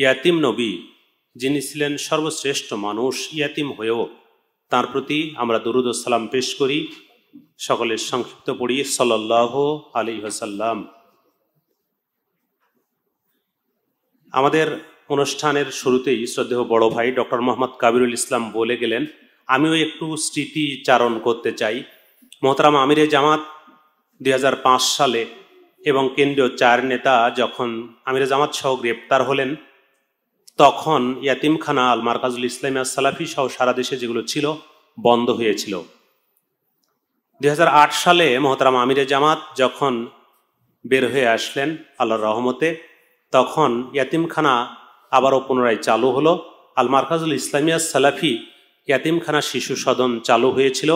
ইয়াতিম নবী যিনি ছিলেন সর্বশ্রেষ্ঠ মানুষ ইয়াতিম হয়েও তার প্রতি আমরা দরুদ সালাম পেশ করি সকলের সংক্ষিপ্ত পড়ি সাল্লাহ আলী হাসাল্লাম আমাদের অনুষ্ঠানের শুরুতেই শ্রদ্ধেয় বড় ভাই ডক্টর মোহাম্মদ কাবিরুল ইসলাম বলে গেলেন আমিও একটু স্মৃতিচারণ করতে চাই মোহতারাম আমিরে জামাত দুই সালে এবং কেন্দ্রীয় চার নেতা যখন আমিরে জামাত সহ গ্রেপ্তার হলেন তখন ইয়াতিমখানা আল মার্কাজুল ইসলাম সালাফি সহ সারা দেশে যেগুলো ছিল বন্ধ হয়েছিল দুই সালে মহতারাম আমিরে জামাত যখন বের হয়ে আসলেন আল্লাহর রহমতে তখন ইয়াতিমখানা আবারও পুনরায় চালু হলো আল মার্কাজুল ইসলামিয়া সালাফি ইয়াতিমখানা শিশু সদন চালু হয়েছিল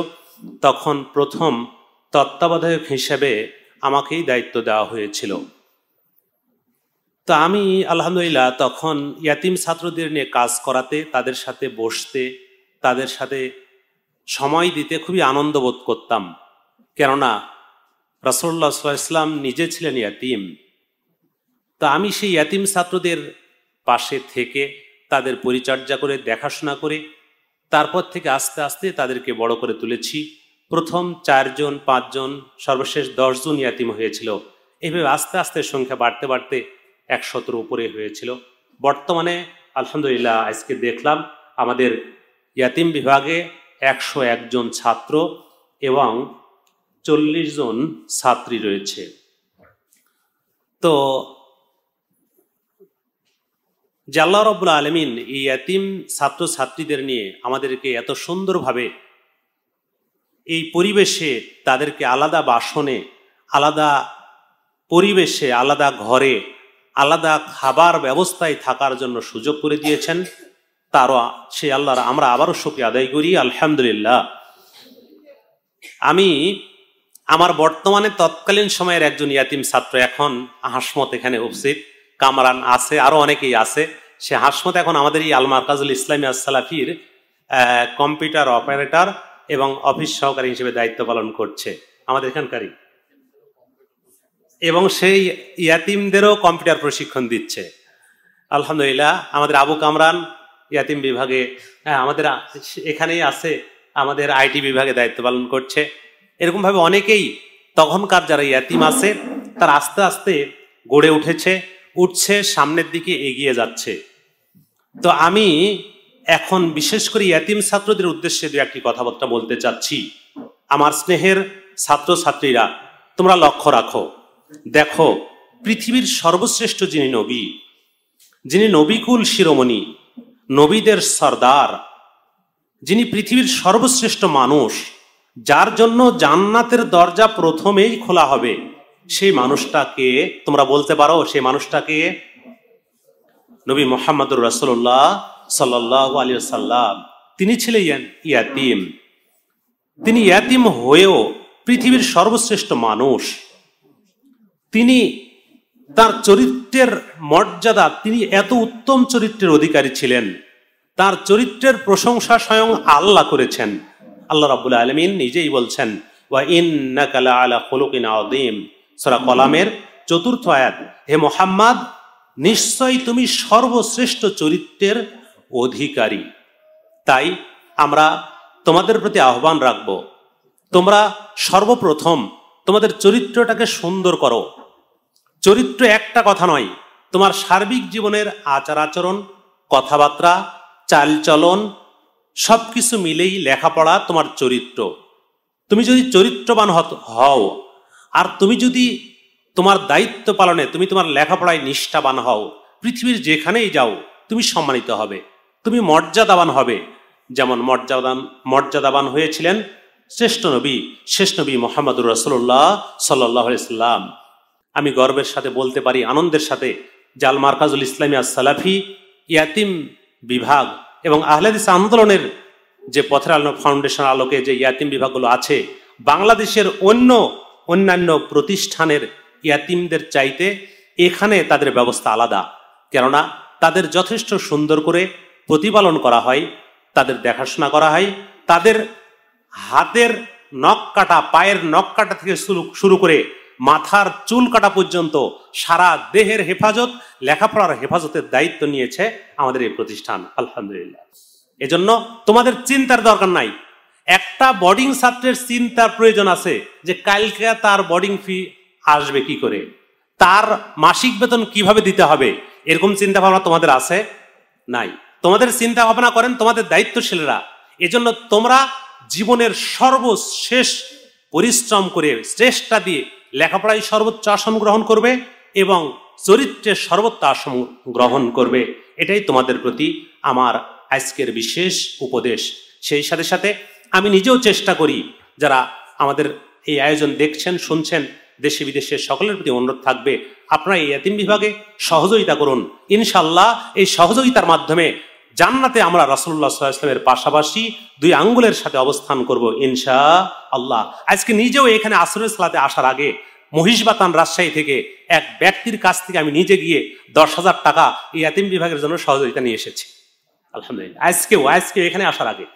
তখন প্রথম তত্ত্বাবধায়ক হিসেবে আমাকেই দায়িত্ব দেওয়া হয়েছিল তা আমি আলহামদুলিল্লাহ তখন ইয়াতিম ছাত্রদের নিয়ে কাজ করাতে তাদের সাথে বসতে তাদের সাথে সময় দিতে খুবই আনন্দ বোধ করতাম কেননা রাসল্লা ইসলাম নিজে ছিলেন ইয়াতিম তা আমি সেই ইয়াতিম ছাত্রদের পাশে থেকে তাদের পরিচর্যা করে দেখাশোনা করে তারপর থেকে আস্তে আস্তে তাদেরকে বড় করে তুলেছি প্রথম চারজন পাঁচজন সর্বশেষ দশজন ইয়াতিম হয়েছিল এভাবে আস্তে আস্তে সংখ্যা বাড়তে বাড়তে একশতর উপরে হয়েছিল বর্তমানে আলহামদুলিল্লাহ আজকে দেখলাম আমাদের ইয়াতিম বিভাগে একশো একজন ছাত্র এবং চল্লিশ জন ছাত্রী রয়েছে তো জাল্লা আল্লাহ রব্বুল আলমিন এই এতিম ছাত্রছাত্রীদের নিয়ে আমাদেরকে এত সুন্দরভাবে এই পরিবেশে তাদেরকে আলাদা বাসনে আলাদা পরিবেশে আলাদা ঘরে আলাদা খাবার ব্যবস্থায় থাকার জন্য সুযোগ করে দিয়েছেন তারও সে আল্লাহর আমরা আবারও সুক্রিয়া আদায় করি আলহামদুলিল্লাহ আমি আমার বর্তমানে তৎকালীন সময়ের একজন ইয়াতিম ছাত্র এখন হাসমত এখানে উপস্থিত কামরান আছে আরও অনেকেই আছে সে হাসমত এখন আমাদের এই আল মার্কাজুল ইসলামী আসালাফির কম্পিউটার অপারেটর এবং অফিস সহকারী হিসেবে দায়িত্ব পালন করছে আমাদের এখানকারই এবং সেই ইয়াতিমদেরও কম্পিউটার প্রশিক্ষণ দিচ্ছে আলহামদুলিল্লাহ আমাদের আবু কামরান ইয়াতিম বিভাগে হ্যাঁ আমাদের এখানেই আছে আমাদের আইটি বিভাগে দায়িত্ব পালন করছে এরকমভাবে অনেকেই তখনকার যারা ইয়াতিম আছে তার আস্তে আস্তে গড়ে উঠেছে উঠছে সামনের দিকে এগিয়ে যাচ্ছে তো আমি এখন বিশেষ করে ইয়াতিম ছাত্রদের উদ্দেশ্যে দু একটি কথাবার্তা বলতে চাচ্ছি আমার স্নেহের ছাত্রছাত্রীরা তোমরা লক্ষ্য রাখো দেখো পৃথিবীর সর্বশ্রেষ্ঠ যিনি নবী যিনি নবীকুল শিরোমণি নবীদের সর্দার যিনি পৃথিবীর সর্বশ্রেষ্ঠ মানুষ যার জন্য জান্নাতের দরজা প্রথমেই খোলা হবে সেই মানুষটাকে তোমরা বলতে পারো সেই মানুষটাকে নবী মোহাম্মদুর রাসুল্লাহ সাল্লাহ আলী সাল্লাম তিনি ছিলেন ইয়াতিম তিনি ইয়াতিম হয়েও পৃথিবীর সর্বশ্রেষ্ঠ মানুষ তিনি তার চরিত্রের মর্যাদা তিনি এত উত্তম চরিত্রের অধিকারী ছিলেন তার চরিত্রের প্রশংসা স্বয়ং আল্লাহ করেছেন আল্লাহ রাবুল আলমিন নিজেই বলছেন ওয়া ইন্নাকালা আলা খোলকিন আদিম সরা কলামের চতুর্থ আয়াত হে মোহাম্মদ নিশ্চয়ই তুমি সর্বশ্রেষ্ঠ চরিত্রের অধিকারী তাই আমরা তোমাদের প্রতি আহ্বান রাখব তোমরা সর্বপ্রথম তোমাদের চরিত্রটাকে সুন্দর করো চরিত্র একটা কথা নয় তোমার সার্বিক জীবনের আচার আচরণ কথাবার্তা চালচলন সব কিছু মিলেই লেখাপড়া তোমার চরিত্র তুমি যদি চরিত্রবান হও আর তুমি যদি তোমার দায়িত্ব পালনে তুমি তোমার লেখাপড়ায় নিষ্ঠাবান হও পৃথিবীর যেখানেই যাও তুমি সম্মানিত হবে তুমি মর্যাদাবান হবে যেমন মর্যাদান মর্যাদাবান হয়েছিলেন শ্রেষ্ঠ নবী শেষ নবী মোহাম্মদুর রসল্লাহ সাল্লাহ সাল্লাম আমি গর্বের সাথে বলতে পারি আনন্দের সাথে জাল মার্কাজুল ইসলামী সালাফি ইয়াতিম বিভাগ এবং আহলাদিস আন্দোলনের যে পথের আলো ফাউন্ডেশন আলোকে যে ইয়াতিম বিভাগগুলো আছে বাংলাদেশের অন্য অন্যান্য প্রতিষ্ঠানের ইয়াতিমদের চাইতে এখানে তাদের ব্যবস্থা আলাদা কেননা তাদের যথেষ্ট সুন্দর করে প্রতিপালন করা হয় তাদের দেখাশোনা করা হয় তাদের হাতের নখ কাটা পায়ের নখ কাটা থেকে শুরু করে মাথার চুল কাটা পর্যন্ত সারা দেহের হেফাজত লেখাপড়ার হেফাজতের দায়িত্ব নিয়েছে আমাদের এই প্রতিষ্ঠান আলহামদুলিল্লাহ এজন্য তোমাদের চিন্তার দরকার নাই একটা বোর্ডিং ছাত্রের চিন্তার প্রয়োজন আছে যে কালকে তার বোর্ডিং ফি আসবে কি করে তার মাসিক বেতন কিভাবে দিতে হবে এরকম চিন্তা ভাবনা তোমাদের আছে নাই তোমাদের চিন্তা ভাবনা করেন তোমাদের দায়িত্বশীলরা এজন্য তোমরা জীবনের সর্বশেষ পরিশ্রম করে চেষ্টা দিয়ে লেখাপড়ায় সর্বোচ্চ আসন গ্রহণ করবে এবং চরিত্রে সর্বোচ্চ আসন গ্রহণ করবে এটাই তোমাদের প্রতি আমার আজকের বিশেষ উপদেশ সেই সাথে সাথে আমি নিজেও চেষ্টা করি যারা আমাদের এই আয়োজন দেখছেন শুনছেন দেশে বিদেশে সকলের প্রতি অনুরোধ থাকবে আপনারা এই এতিম বিভাগে সহযোগিতা করুন ইনশাল্লাহ এই সহযোগিতার মাধ্যমে জান্নাতে আমরা রাসুল্লাহ সাল্লামের পাশাপাশি দুই আঙ্গুলের সাথে অবস্থান করব ইনশা আল্লাহ আজকে নিজেও এখানে আসরের সালাতে আসার আগে মহিষবাতান রাজশাহী থেকে এক ব্যক্তির কাছ থেকে আমি নিজে গিয়ে দশ হাজার টাকা এই এতিম বিভাগের জন্য সহযোগিতা নিয়ে এসেছি আলহামদুলিল্লাহ আজকেও আজকে এখানে আসার আগে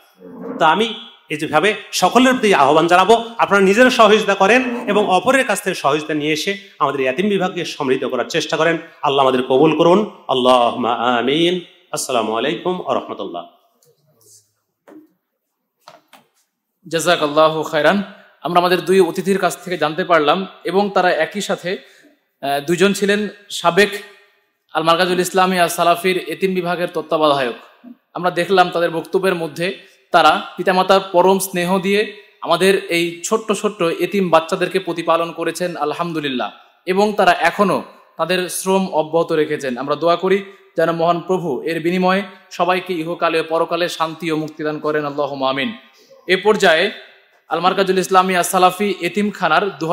তো আমি এই যেভাবে সকলের প্রতি আহ্বান জানাবো আপনারা নিজেরা সহযোগিতা করেন এবং অপরের কাছ থেকে সহযোগিতা নিয়ে এসে আমাদের এতিম বিভাগকে সমৃদ্ধ করার চেষ্টা করেন আল্লাহ আমাদের কবুল করুন আল্লাহ আমিন আসসালামু আলাইকুম আ রহমতুল্লাহ জাজাক আল্লাহ খায়রান আমরা আমাদের দুই অতিথির কাছ থেকে জানতে পারলাম এবং তারা একই সাথে দুজন ছিলেন সাবেক আল মার্গাজুল ইসলামী আর সালাফির এতিম বিভাগের তত্ত্বাবধায়ক আমরা দেখলাম তাদের বক্তব্যের মধ্যে তারা পিতামাতার পরম স্নেহ দিয়ে আমাদের এই ছোট্ট ছোট্ট এতিম বাচ্চাদেরকে প্রতিপালন করেছেন আলহামদুলিল্লাহ এবং তারা এখনও তাদের শ্রম অব্যাহত রেখেছেন আমরা দোয়া করি যেন মহান প্রভু এর বিনিময়ে সবাইকে ইহকালে পরকালে শান্তি ও মুক্তিদান করেন আল্লাহ মামিন এ পর্যায়ে আলমার্কাজুল ইসলামী আসালাফি এতিমখানার দু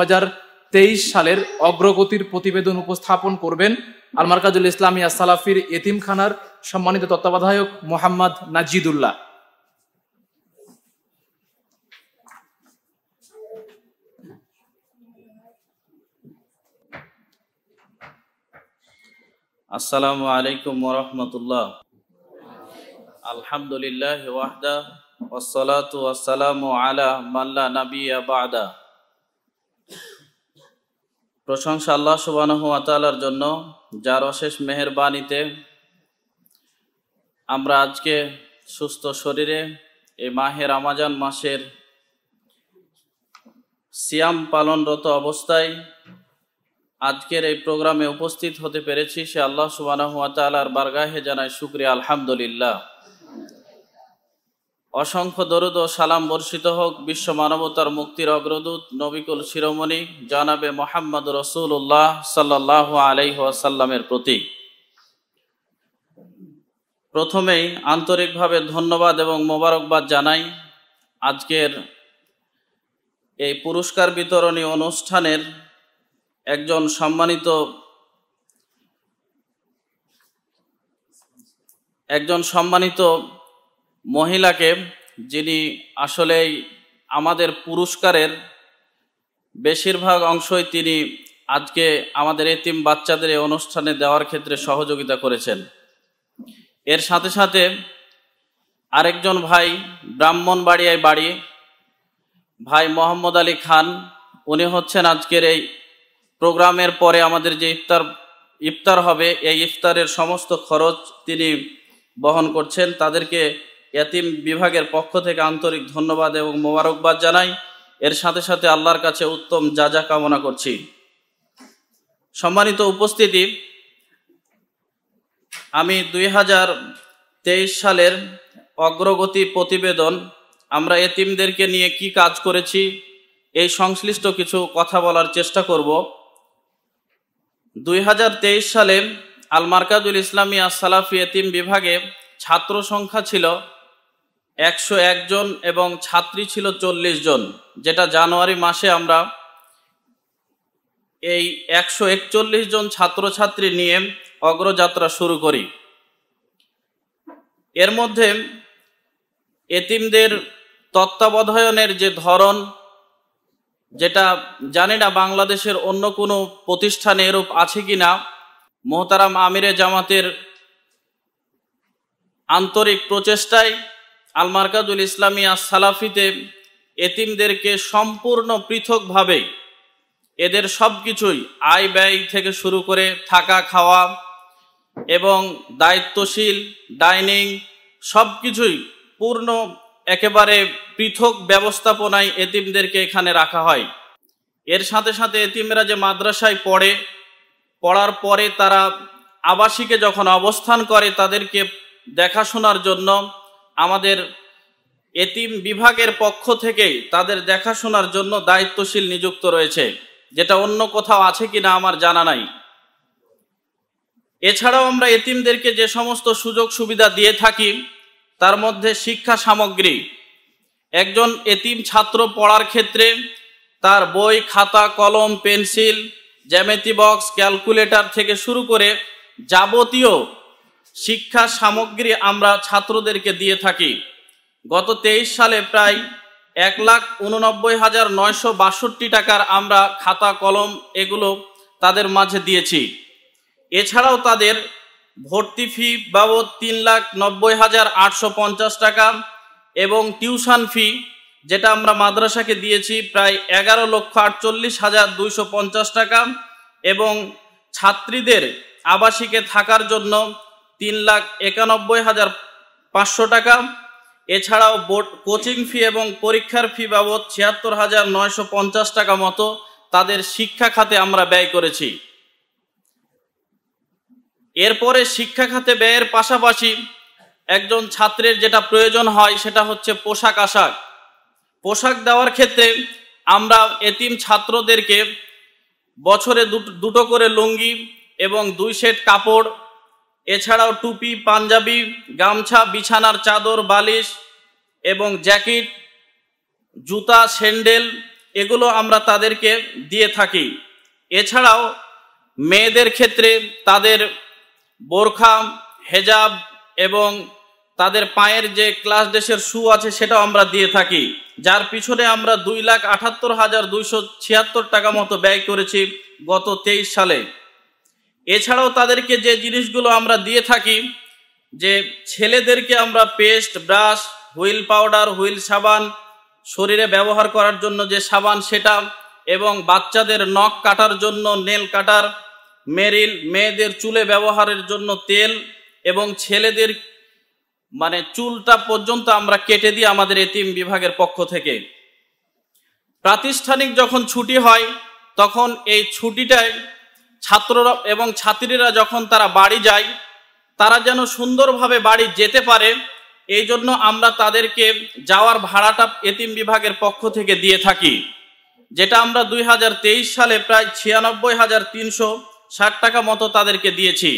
তেইশ সালের অগ্রগতির প্রতিবেদন উপস্থাপন করবেন আলমার্কাজুল ইসলামী আসালাফির এতিমখানার সম্মানিত তত্ত্বাবধায়ক মোহাম্মদ নাজিদুল্লাহ আসসালামু আলাইকুম ওরহমতুল্লাহ আলহামদুলিল্লাহ ওয়াহদা ওসলাতু আসসালামু প্রশংসা আল্লাহ সুবানহাতালার জন্য যার অশেষ মেহরবানিতে আমরা আজকে সুস্থ শরীরে এই মাহের আমাজান মাসের সিয়াম পালনরত অবস্থায় আজকের এই প্রোগ্রামে উপস্থিত হতে পেরেছি সে আল্লাহ সুবানার বারগাহে জানায় শুক্রিয়া আলহামদুলিল্লাহ অসংখ্য দরুদ ও সালাম বর্ষিত হোক বিশ্ব মানবতার মুক্তির অগ্রদূত নবিকুল শিরোমণি জানাবে মোহাম্মদ রসুল্লাহ সাল্লাহ আলাইসাল্লামের প্রতি প্রথমেই আন্তরিকভাবে ধন্যবাদ এবং মোবারকবাদ জানাই আজকের এই পুরস্কার বিতরণী অনুষ্ঠানের একজন সম্মানিত একজন সম্মানিত মহিলাকে যিনি আসলেই আমাদের পুরস্কারের বেশিরভাগ অংশই তিনি আজকে আমাদের এতিম বাচ্চাদের এই অনুষ্ঠানে দেওয়ার ক্ষেত্রে সহযোগিতা করেছেন এর সাথে সাথে আরেকজন ভাই ব্রাহ্মণবাড়িয়ায় বাড়ি ভাই মোহাম্মদ আলী খান উনি হচ্ছেন আজকের এই প্রোগ্রামের পরে আমাদের যে ইফতার ইফতার হবে এই ইফতারের সমস্ত খরচ তিনি বহন করছেন তাদেরকে এতিম বিভাগের পক্ষ থেকে আন্তরিক ধন্যবাদ এবং মোবারকবাদ জানাই এর সাথে সাথে আল্লাহর কাছে উত্তম যা যা কামনা করছি সম্মানিত উপস্থিতি আমি দুই হাজার তেইশ সালের অগ্রগতি প্রতিবেদন আমরা এতিমদেরকে নিয়ে কি কাজ করেছি এই সংশ্লিষ্ট কিছু কথা বলার চেষ্টা করবো দুই সালে আল মার্কাজুল ইসলামী আসালাফি এতিম বিভাগে ছাত্র সংখ্যা ছিল একশো একজন এবং ছাত্রী ছিল চল্লিশ জন যেটা জানুয়ারি মাসে আমরা এই একশো একচল্লিশ জন ছাত্রছাত্রী নিয়ে অগ্রযাত্রা শুরু করি এর মধ্যে এতিমদের তত্ত্বাবধায়নের যে ধরন যেটা জানি না বাংলাদেশের অন্য কোনো প্রতিষ্ঠানে এরূপ আছে কি না মোহতারাম আমিরে জামাতের আন্তরিক প্রচেষ্টায় আলমার্কাজুল ইসলামিয়া সালাফিতে এতিমদেরকে সম্পূর্ণ পৃথকভাবে এদের সব কিছুই আয় ব্যয় থেকে শুরু করে থাকা খাওয়া এবং দায়িত্বশীল ডাইনিং সব কিছুই পূর্ণ একেবারে পৃথক ব্যবস্থাপনায় এতিমদেরকে এখানে রাখা হয় এর সাথে সাথে এতিমরা যে মাদ্রাসায় পড়ে পড়ার পরে তারা আবাসিকে যখন অবস্থান করে তাদেরকে দেখাশোনার জন্য আমাদের এতিম বিভাগের পক্ষ থেকে তাদের দেখাশোনার জন্য দায়িত্বশীল নিযুক্ত রয়েছে যেটা অন্য কোথাও আছে কিনা আমার জানা নাই এছাড়াও আমরা এতিমদেরকে যে সমস্ত সুযোগ সুবিধা দিয়ে থাকি তার মধ্যে শিক্ষা সামগ্রী একজন এতিম ছাত্র পড়ার ক্ষেত্রে তার বই খাতা কলম পেন্সিল জ্যামেতি বক্স ক্যালকুলেটর থেকে শুরু করে যাবতীয় শিক্ষা সামগ্রী আমরা ছাত্রদেরকে দিয়ে থাকি গত তেইশ সালে প্রায় এক লাখ উননব্বই হাজার নয়শো বাষট্টি টাকার আমরা খাতা কলম এগুলো তাদের মাঝে দিয়েছি এছাড়াও তাদের ভর্তি ফি বাবদ তিন লাখ নব্বই হাজার আটশো পঞ্চাশ টাকা এবং টিউশন ফি যেটা আমরা মাদ্রাসাকে দিয়েছি প্রায় এগারো লক্ষ আটচল্লিশ হাজার দুইশো পঞ্চাশ টাকা এবং ছাত্রীদের আবাসিকে থাকার জন্য তিন লাখ একানব্বই হাজার পাঁচশো টাকা এছাড়াও বোর্ড কোচিং ফি এবং পরীক্ষার ফি বাবদ ছিয়াত্তর হাজার নয়শো পঞ্চাশ টাকা মতো তাদের শিক্ষা খাতে আমরা ব্যয় করেছি এরপরে শিক্ষা খাতে ব্যয়ের পাশাপাশি একজন ছাত্রের যেটা প্রয়োজন হয় সেটা হচ্ছে পোশাক আশাক পোশাক দেওয়ার ক্ষেত্রে আমরা এতিম ছাত্রদেরকে বছরে দুটো করে লুঙ্গি এবং দুই সেট কাপড় এছাড়াও টুপি পাঞ্জাবি গামছা বিছানার চাদর বালিশ এবং জ্যাকেট জুতা স্যান্ডেল এগুলো আমরা তাদেরকে দিয়ে থাকি এছাড়াও মেয়েদের ক্ষেত্রে তাদের বোরখা হেজাব এবং তাদের পায়ের যে ক্লাস ডেসের শু আছে সেটাও আমরা দিয়ে থাকি যার পিছনে আমরা দুই লাখ আটাত্তর হাজার দুইশো ছিয়াত্তর টাকা মতো ব্যয় করেছি গত তেইশ সালে এছাড়াও তাদেরকে যে জিনিসগুলো আমরা দিয়ে থাকি যে ছেলেদেরকে আমরা paste brush Wheel powder Wheel সাবান শরীরে ব্যবহার করার জন্য যে সাবান সেটা এবং বাচ্চাদের নখ কাটার জন্য নেল কাটার মেরিল মেয়েদের চুলে ব্যবহারের জন্য তেল এবং ছেলেদের মানে চুলটা পর্যন্ত আমরা কেটে দিই আমাদের এতিম বিভাগের পক্ষ থেকে প্রাতিষ্ঠানিক যখন ছুটি হয় তখন এই ছুটিটায় ছাত্ররা এবং ছাত্রীরা যখন তারা বাড়ি যায় তারা যেন সুন্দরভাবে বাড়ি যেতে পারে এই জন্য আমরা তাদেরকে যাওয়ার ভাড়াটা এতিম বিভাগের পক্ষ থেকে দিয়ে থাকি যেটা আমরা দুই সালে প্রায় ছিয়ানব্বই হাজার তিনশো ষাট টাকা মতো তাদেরকে দিয়েছি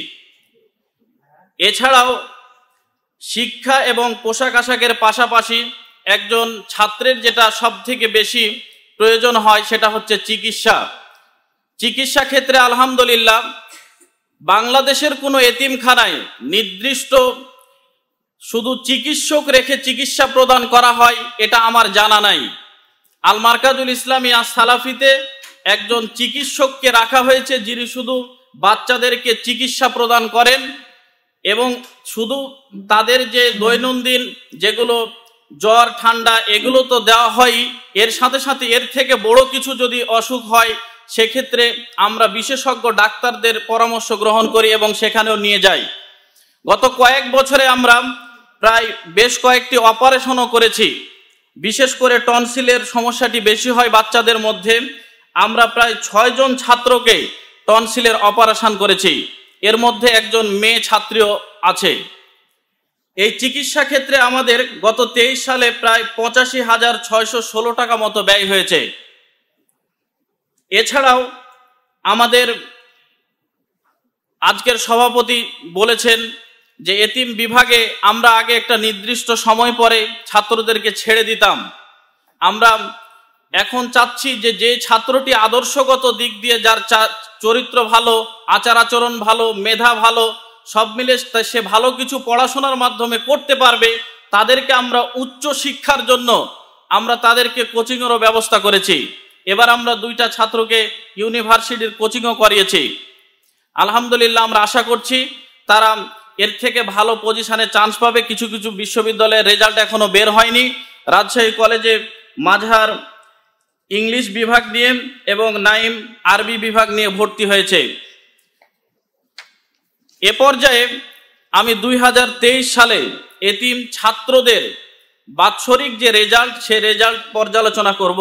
এছাড়াও শিক্ষা এবং পোশাক আশাকের পাশাপাশি একজন ছাত্রের যেটা সব থেকে বেশি প্রয়োজন হয় সেটা হচ্ছে চিকিৎসা চিকিৎসা ক্ষেত্রে আলহামদুলিল্লাহ বাংলাদেশের কোনো এতিমখানায় নির্দিষ্ট শুধু চিকিৎসক রেখে চিকিৎসা প্রদান করা হয় এটা আমার জানা নাই আলমার্কাজুল ইসলামিয়া ইসলামী আসালাফিতে একজন চিকিৎসককে রাখা হয়েছে যিনি শুধু বাচ্চাদেরকে চিকিৎসা প্রদান করেন এবং শুধু তাদের যে দৈনন্দিন যেগুলো জ্বর ঠান্ডা এগুলো তো দেওয়া হয় এর সাথে সাথে এর থেকে বড় কিছু যদি অসুখ হয় সেক্ষেত্রে আমরা বিশেষজ্ঞ ডাক্তারদের পরামর্শ গ্রহণ করি এবং সেখানেও নিয়ে যাই গত কয়েক বছরে আমরা প্রায় বেশ কয়েকটি অপারেশনও করেছি বিশেষ করে টনসিলের সমস্যাটি বেশি হয় বাচ্চাদের মধ্যে আমরা প্রায় ছয়জন ছাত্রকে টনসিলের অপারেশন করেছি এর মধ্যে একজন মেয়ে ছাত্রীও আছে এই চিকিৎসা ক্ষেত্রে আমাদের গত তেইশ সালে প্রায় পঁচাশি হাজার ছয়শো ষোলো টাকা মতো ব্যয় হয়েছে এছাড়াও আমাদের আজকের সভাপতি বলেছেন যে এতিম বিভাগে আমরা আগে একটা নির্দিষ্ট সময় পরে ছাত্রদেরকে ছেড়ে দিতাম আমরা এখন চাচ্ছি যে যে ছাত্রটি আদর্শগত দিক দিয়ে যার চরিত্র ভালো আচার আচরণ ভালো মেধা ভালো সব মিলে সে ভালো কিছু পড়াশোনার মাধ্যমে করতে পারবে তাদেরকে আমরা উচ্চ শিক্ষার জন্য আমরা তাদেরকে কোচিংয়েরও ব্যবস্থা করেছি এবার আমরা দুইটা ছাত্রকে ইউনিভার্সিটির কোচিংও করিয়েছি আলহামদুলিল্লাহ আমরা আশা করছি তারা এর থেকে ভালো পজিশানে চান্স পাবে কিছু কিছু বিশ্ববিদ্যালয়ের রেজাল্ট এখনও বের হয়নি রাজশাহী কলেজে মাঝার ইংলিশ বিভাগ নিয়ে এবং নাইম আরবি বিভাগ নিয়ে ভর্তি হয়েছে এ পর্যায়ে আমি দুই সালে এতিম ছাত্রদের বাৎসরিক যে রেজাল্ট সে রেজাল্ট পর্যালোচনা করব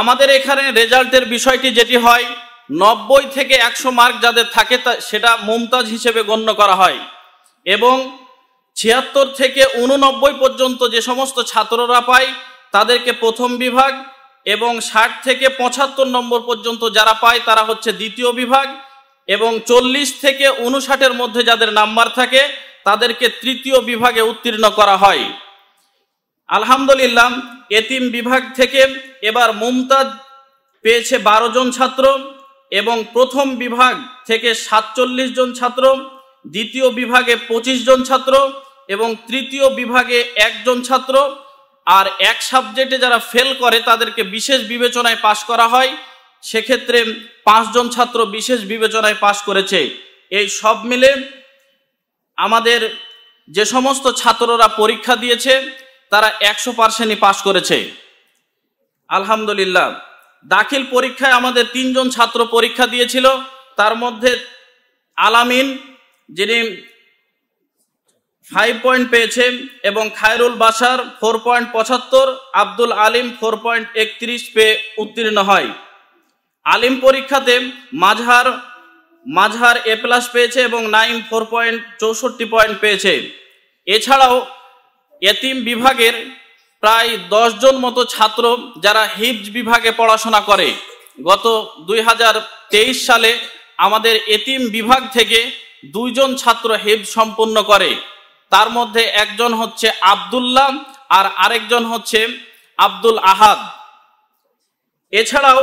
আমাদের এখানে রেজাল্টের বিষয়টি যেটি হয় নব্বই থেকে একশো মার্ক যাদের থাকে সেটা মমতাজ হিসেবে গণ্য করা হয় এবং ছিয়াত্তর থেকে উননব্বই পর্যন্ত যে সমস্ত ছাত্ররা পায় তাদেরকে প্রথম বিভাগ এবং ষাট থেকে পঁচাত্তর নম্বর পর্যন্ত যারা পায় তারা হচ্ছে দ্বিতীয় বিভাগ এবং চল্লিশ থেকে উনষাটের মধ্যে যাদের নাম্বার থাকে তাদেরকে তৃতীয় বিভাগে উত্তীর্ণ করা হয় আলহামদুলিল্লাহ এতিম বিভাগ থেকে এবার মুমতাজ পেয়েছে বারো জন ছাত্র এবং প্রথম বিভাগ থেকে সাতচল্লিশ জন ছাত্র দ্বিতীয় বিভাগে পঁচিশ জন ছাত্র এবং তৃতীয় বিভাগে একজন ছাত্র আর এক সাবজেক্টে যারা ফেল করে তাদেরকে বিশেষ বিবেচনায় পাশ করা হয় সেক্ষেত্রে পাঁচজন ছাত্র বিশেষ বিবেচনায় পাশ করেছে এই সব মিলে আমাদের যে সমস্ত ছাত্ররা পরীক্ষা দিয়েছে তারা একশো পার্সেন্টই পাশ করেছে আলহামদুলিল্লাহ দাখিল পরীক্ষায় আমাদের তিনজন ছাত্র পরীক্ষা দিয়েছিল তার মধ্যে আলামিন যিনি ফাইভ পয়েন্ট পেয়েছে এবং খায়রুল বাসার ফোর পয়েন্ট পঁচাত্তর আব্দুল আলিম ফোর পয়েন্ট একত্রিশ পেয়ে উত্তীর্ণ হয় আলিম পরীক্ষাতে মাঝহার মাঝহার এ প্লাস পেয়েছে এবং নাইম ফোর পয়েন্ট চৌষট্টি পয়েন্ট পেয়েছে এছাড়াও এতিম বিভাগের প্রায় জন মতো ছাত্র যারা হিপজ বিভাগে পড়াশোনা করে গত দুই সালে আমাদের এতিম বিভাগ থেকে দুইজন ছাত্র হেফ সম্পন্ন করে তার মধ্যে একজন হচ্ছে আবদুল্লাহ আর আরেকজন হচ্ছে আব্দুল আহাদ এছাড়াও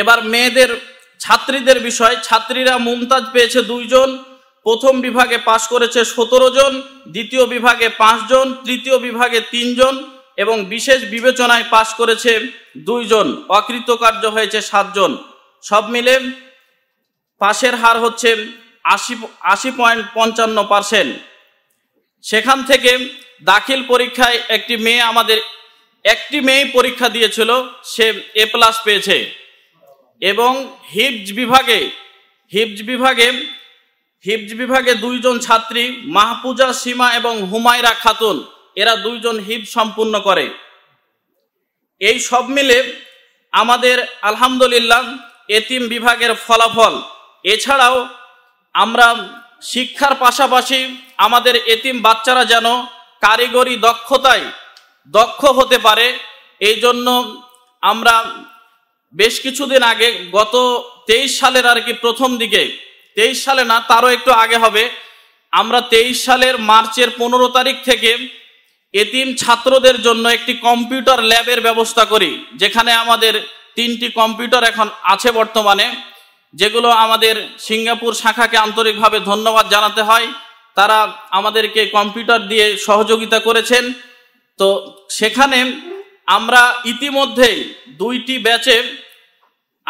এবার মেয়েদের ছাত্রীদের বিষয় ছাত্রীরা মুমতাজ পেয়েছে দুইজন প্রথম বিভাগে পাশ করেছে সতেরো জন দ্বিতীয় বিভাগে পাঁচজন তৃতীয় বিভাগে তিনজন এবং বিশেষ বিবেচনায় পাশ করেছে দুইজন অকৃতকার্য হয়েছে সাতজন সব মিলে পাশের হার হচ্ছে আশি আশি পয়েন্ট পঞ্চান্ন পার্সেন্ট সেখান থেকে দাখিল পরীক্ষায় একটি মেয়ে আমাদের একটি মেয়ে পরীক্ষা দিয়েছিল সে এ প্লাস পেয়েছে এবং হিপজ বিভাগে হিপজ বিভাগে হিপজ বিভাগে দুইজন ছাত্রী মাহপুজা সীমা এবং হুমায়রা খাতুন এরা দুইজন হিপ সম্পূর্ণ করে এই সব মিলে আমাদের আলহামদুলিল্লাহ এতিম বিভাগের ফলাফল এছাড়াও আমরা শিক্ষার পাশাপাশি আমাদের এতিম বাচ্চারা যেন কারিগরি দক্ষতায় দক্ষ হতে পারে এই জন্য আমরা বেশ কিছুদিন আগে গত তেইশ সালের আর কি প্রথম দিকে তেইশ সালে না তারও একটু আগে হবে আমরা তেইশ সালের মার্চের পনেরো তারিখ থেকে এতিম ছাত্রদের জন্য একটি কম্পিউটার ল্যাবের ব্যবস্থা করি যেখানে আমাদের তিনটি কম্পিউটার এখন আছে বর্তমানে যেগুলো আমাদের সিঙ্গাপুর শাখাকে আন্তরিকভাবে ধন্যবাদ জানাতে হয় তারা আমাদেরকে কম্পিউটার দিয়ে সহযোগিতা করেছেন তো সেখানে আমরা ইতিমধ্যেই দুইটি ব্যাচে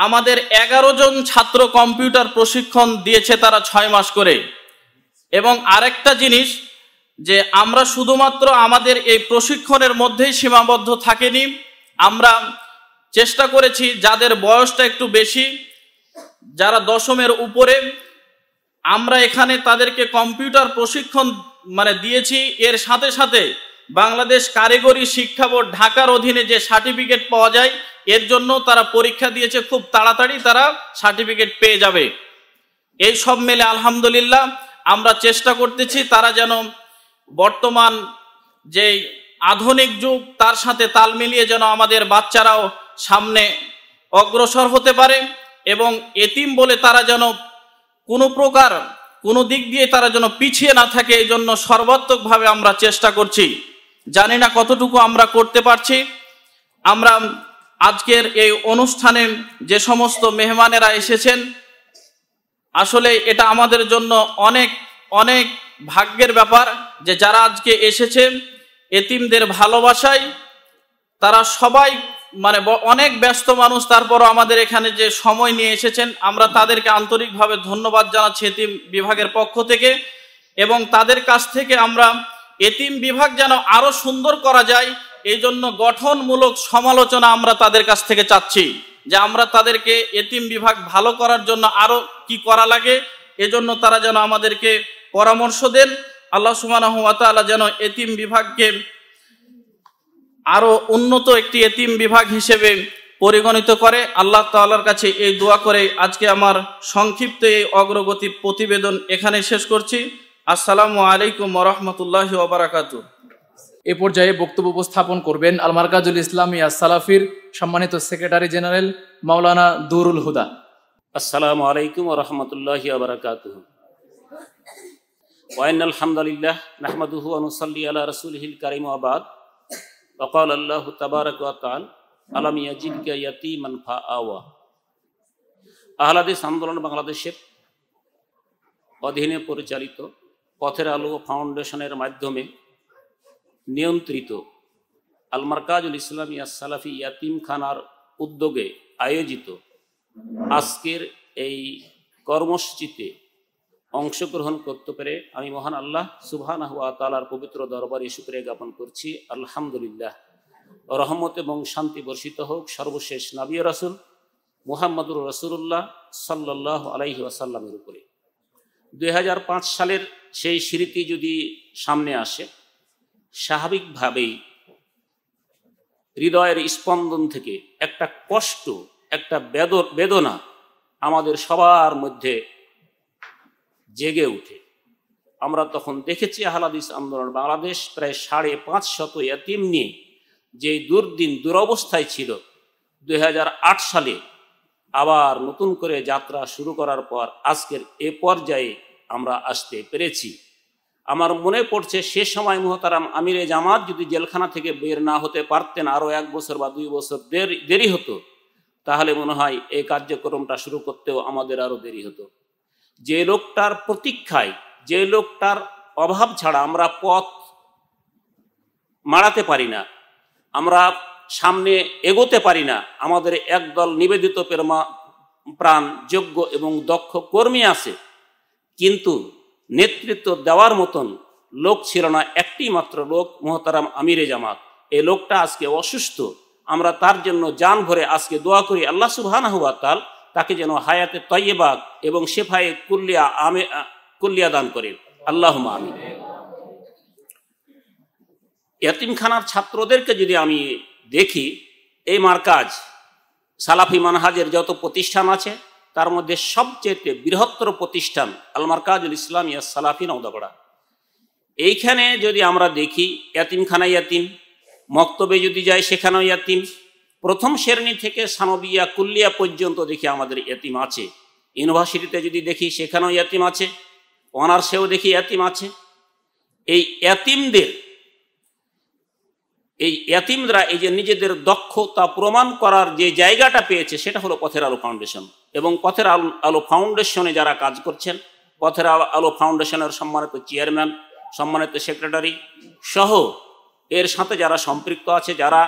আমাদের এগারো জন ছাত্র কম্পিউটার প্রশিক্ষণ দিয়েছে তারা ছয় মাস করে এবং আরেকটা জিনিস যে আমরা শুধুমাত্র আমাদের এই প্রশিক্ষণের মধ্যেই সীমাবদ্ধ থাকেনি আমরা চেষ্টা করেছি যাদের বয়সটা একটু বেশি যারা দশমের উপরে আমরা এখানে তাদেরকে কম্পিউটার প্রশিক্ষণ মানে দিয়েছি এর সাথে সাথে বাংলাদেশ কারিগরি শিক্ষা বোর্ড ঢাকার অধীনে যে সার্টিফিকেট পাওয়া যায় এর জন্য তারা পরীক্ষা দিয়েছে খুব তাড়াতাড়ি তারা সার্টিফিকেট পেয়ে যাবে এই সব মেলে আলহামদুলিল্লাহ আমরা চেষ্টা করতেছি তারা যেন বর্তমান যে আধুনিক যুগ তার সাথে তাল মিলিয়ে যেন আমাদের বাচ্চারাও সামনে অগ্রসর হতে পারে এবং এতিম বলে তারা যেন কোনো প্রকার কোনো দিক দিয়ে তারা যেন পিছিয়ে না থাকে এই জন্য সর্বাত্মকভাবে আমরা চেষ্টা করছি জানি না কতটুকু আমরা করতে পারছি আমরা আজকের এই অনুষ্ঠানে যে সমস্ত মেহমানেরা এসেছেন আসলে এটা আমাদের জন্য অনেক অনেক ভাগ্যের ব্যাপার যে যারা আজকে এসেছেন এতিমদের ভালোবাসায় তারা সবাই মানে অনেক ব্যস্ত মানুষ তারপরও আমাদের এখানে যে সময় নিয়ে এসেছেন আমরা তাদেরকে আন্তরিকভাবে ধন্যবাদ জানাচ্ছি এতিম বিভাগের পক্ষ থেকে এবং তাদের কাছ থেকে আমরা এতিম বিভাগ যেন আরও সুন্দর করা যায় এই জন্য গঠনমূলক সমালোচনা আমরা তাদের কাছ থেকে চাচ্ছি যে আমরা তাদেরকে এতিম বিভাগ ভালো করার জন্য আরও কি করা লাগে এজন্য তারা যেন আমাদেরকে পরামর্শ দেন আল্লাহ সুমান হাতালা যেন এতিম বিভাগকে আরও উন্নত একটি এতিম বিভাগ হিসেবে পরিগণিত করে আল্লাহ তাল্লার কাছে এই দোয়া করে আজকে আমার সংক্ষিপ্ত এই অগ্রগতি প্রতিবেদন এখানে শেষ করছি আসসালামু আলাইকুম রহমতুল্লাহ ওবরাকাত এ পর্যায়ে বক্তব্য উপস্থাপন করবেন আল মার্কাজুল ইসলামী সালাফির সম্মানিত সেক্রেটারি জেনারেল মাওলানা দুরুল হুদা আসসালামু আলাইকুম রহমতুল্লাহ ওবরাকাত ওয়াইন আলহামদুলিল্লাহ নাহমাদুহু অনুসল্লি আলা কারিম আবাদ وقال الله تبارك وتعالى আলম ইয়াজিদকা ইয়াতি মানফা আওয়া আহলাদিস আন্দোলন বাংলাদেশের অধীনে পরিচালিত পথের আলো ফাউন্ডেশনের মাধ্যমে নিয়ন্ত্রিত আলমারকাজুল ইসলামিয়া সালাফি ইয়াতিম খানার উদ্যোগে আয়োজিত আজকের এই কর্মসূচিতে অংশগ্রহণ করতে পেরে আমি মহান আল্লাহ সুবহান হুয়া তালার পবিত্র দরবারে সুক্রিয়া জ্ঞাপন করছি আলহামদুলিল্লাহ রহমত এবং শান্তি বর্ষিত হোক সর্বশেষ নাবিয় রাসুল মুহাম্মদুর রসুল্লাহ সাল্লাহ আলাইহি আসাল্লামের উপরে দুই সালের সেই স্মৃতি যদি সামনে আসে স্বাভাবিকভাবেই হৃদয়ের স্পন্দন থেকে একটা কষ্ট একটা বেদনা আমাদের সবার মধ্যে জেগে উঠে আমরা তখন দেখেছি আহলাদিস আন্দোলন বাংলাদেশ প্রায় সাড়ে পাঁচ শত এতিম নিয়ে যে দুর্দিন দুরবস্থায় ছিল দুই সালে আবার নতুন করে যাত্রা শুরু করার পর আজকের এ পর্যায়ে আমরা আসতে পেরেছি আমার মনে পড়ছে সে সময় মোহতারাম আমিরে জামাত যদি জেলখানা থেকে বের না হতে পারতেন আরও এক বছর বা দুই বছর দেরি হতো তাহলে মনে হয় এই কার্যক্রমটা শুরু করতেও আমাদের আরও দেরি হতো যে লোকটার প্রতীক্ষায় যে লোকটার অভাব ছাড়া আমরা পথ মারাতে পারি না আমরা সামনে এগোতে পারি না আমাদের একদল নিবেদিত প্রেমা প্রাণ যোগ্য এবং দক্ষ কর্মী আছে কিন্তু নেতৃত্ব দেওয়ার মতন লোক ছিল না একটি মাত্র লোক মহতারাম আমিরে জামাত এই লোকটা আজকে অসুস্থ আমরা তার জন্য যান ভরে আজকে দোয়া করি আল্লাহ সুবহান হুয়া তাল তাকে যেন হায়াতে তৈবাক এবং শেফায়ে কুল্লিয়া আমে কুল্লিয়া দান করেন আল্লাহ আমি এতিমখানার ছাত্রদেরকে যদি আমি দেখি এই মার্কাজ সালাফি মানহাজের যত প্রতিষ্ঠান আছে তার মধ্যে সবচেয়ে বৃহত্তর প্রতিষ্ঠান আল মার্কাজুল ইসলাম ইয়া সালাফি নৌদাপড়া এইখানে যদি আমরা দেখি ইয়াতিমখানা ইয়াতিম মক্তবে যদি যাই সেখানেও ইয়াতিম প্রথম শ্রেণী থেকে সানবিয়া কুল্লিয়া পর্যন্ত দেখি আমাদের এতিম আছে ইউনিভার্সিটিতে যদি দেখি সেখানেও এতিম আছে অনার্সেও দেখি এতিম আছে এই এতিমদের এই এতিমরা এই যে নিজেদের দক্ষতা প্রমাণ করার যে জায়গাটা পেয়েছে সেটা হলো পথের আলো ফাউন্ডেশন এবং পথের আলো আলো ফাউন্ডেশনে যারা কাজ করছেন পথের আলো ফাউন্ডেশনের সম্মানিত চেয়ারম্যান সম্মানিত সেক্রেটারি সহ এর সাথে যারা সম্পৃক্ত আছে যারা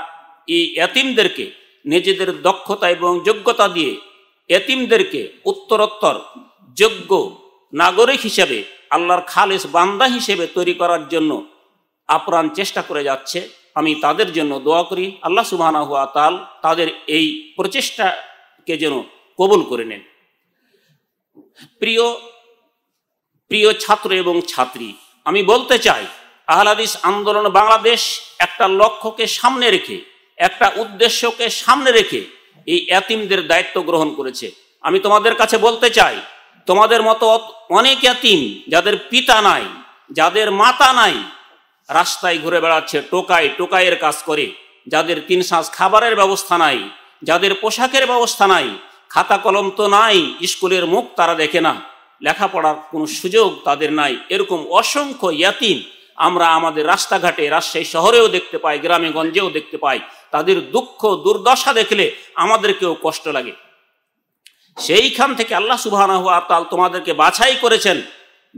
এই এতিমদেরকে নিজেদের দক্ষতা এবং যোগ্যতা দিয়ে এতিমদেরকে উত্তরোত্তর যোগ্য নাগরিক হিসেবে আল্লাহর খালেস বান্দা হিসেবে তৈরি করার জন্য আপ্রাণ চেষ্টা করে যাচ্ছে আমি তাদের জন্য দোয়া করি আল্লাহ সুবাহানা হুয়া তাল তাদের এই প্রচেষ্টাকে যেন কবুল করে নেন প্রিয় প্রিয় ছাত্র এবং ছাত্রী আমি বলতে চাই আহলাদিস আন্দোলন বাংলাদেশ একটা লক্ষ্যকে সামনে রেখে একটা উদ্দেশ্যকে সামনে রেখে এই এতিমদের দায়িত্ব গ্রহণ করেছে আমি তোমাদের কাছে বলতে চাই তোমাদের মতো অনেক এতিম যাদের পিতা নাই যাদের মাতা নাই রাস্তায় ঘুরে বেড়াচ্ছে টোকায় টোকাইয়ের কাজ করে যাদের তিন সাঁজ খাবারের ব্যবস্থা নাই যাদের পোশাকের ব্যবস্থা নাই খাতা কলম তো নাই স্কুলের মুখ তারা দেখে না লেখাপড়ার কোনো সুযোগ তাদের নাই এরকম অসংখ্য ইয়াতিম আমরা আমাদের রাস্তাঘাটে রাজশাহী শহরেও দেখতে পাই গ্রামে গঞ্জেও দেখতে পাই তাদের দুঃখ দুর্দশা দেখলে আমাদেরকেও কষ্ট লাগে সেইখান থেকে আল্লাহ সুবাহ তোমাদেরকে বাছাই করেছেন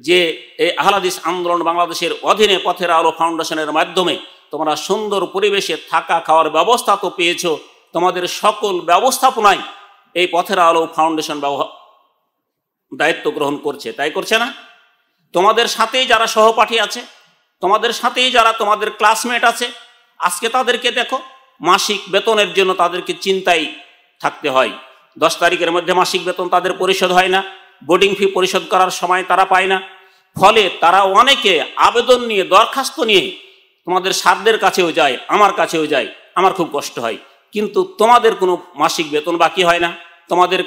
যে এই আহলাদিস আন্দোলন বাংলাদেশের অধীনে পথের আলো ফাউন্ডেশনের মাধ্যমে তোমরা সুন্দর পরিবেশে থাকা খাওয়ার ব্যবস্থা তো পেয়েছ তোমাদের সকল ব্যবস্থাপনায় এই পথের আলো ফাউন্ডেশন দায়িত্ব গ্রহণ করছে তাই করছে না তোমাদের সাথেই যারা সহপাঠী আছে তোমাদের সাথেই যারা তোমাদের ক্লাসমেট আছে আজকে তাদেরকে দেখো মাসিক বেতনের জন্য তাদেরকে চিন্তায় থাকতে হয় দশ তারিখের মধ্যে মাসিক বেতন তাদের পরিশোধ হয় না বোর্ডিং ফি পরিশোধ করার সময় তারা পায় না ফলে তারা অনেকে আবেদন নিয়ে দরখাস্ত নিয়ে তোমাদের সাধ্যের কাছেও যায় আমার কাছেও যায় আমার খুব কষ্ট হয় কিন্তু তোমাদের কোনো মাসিক বেতন বাকি হয় না তোমাদের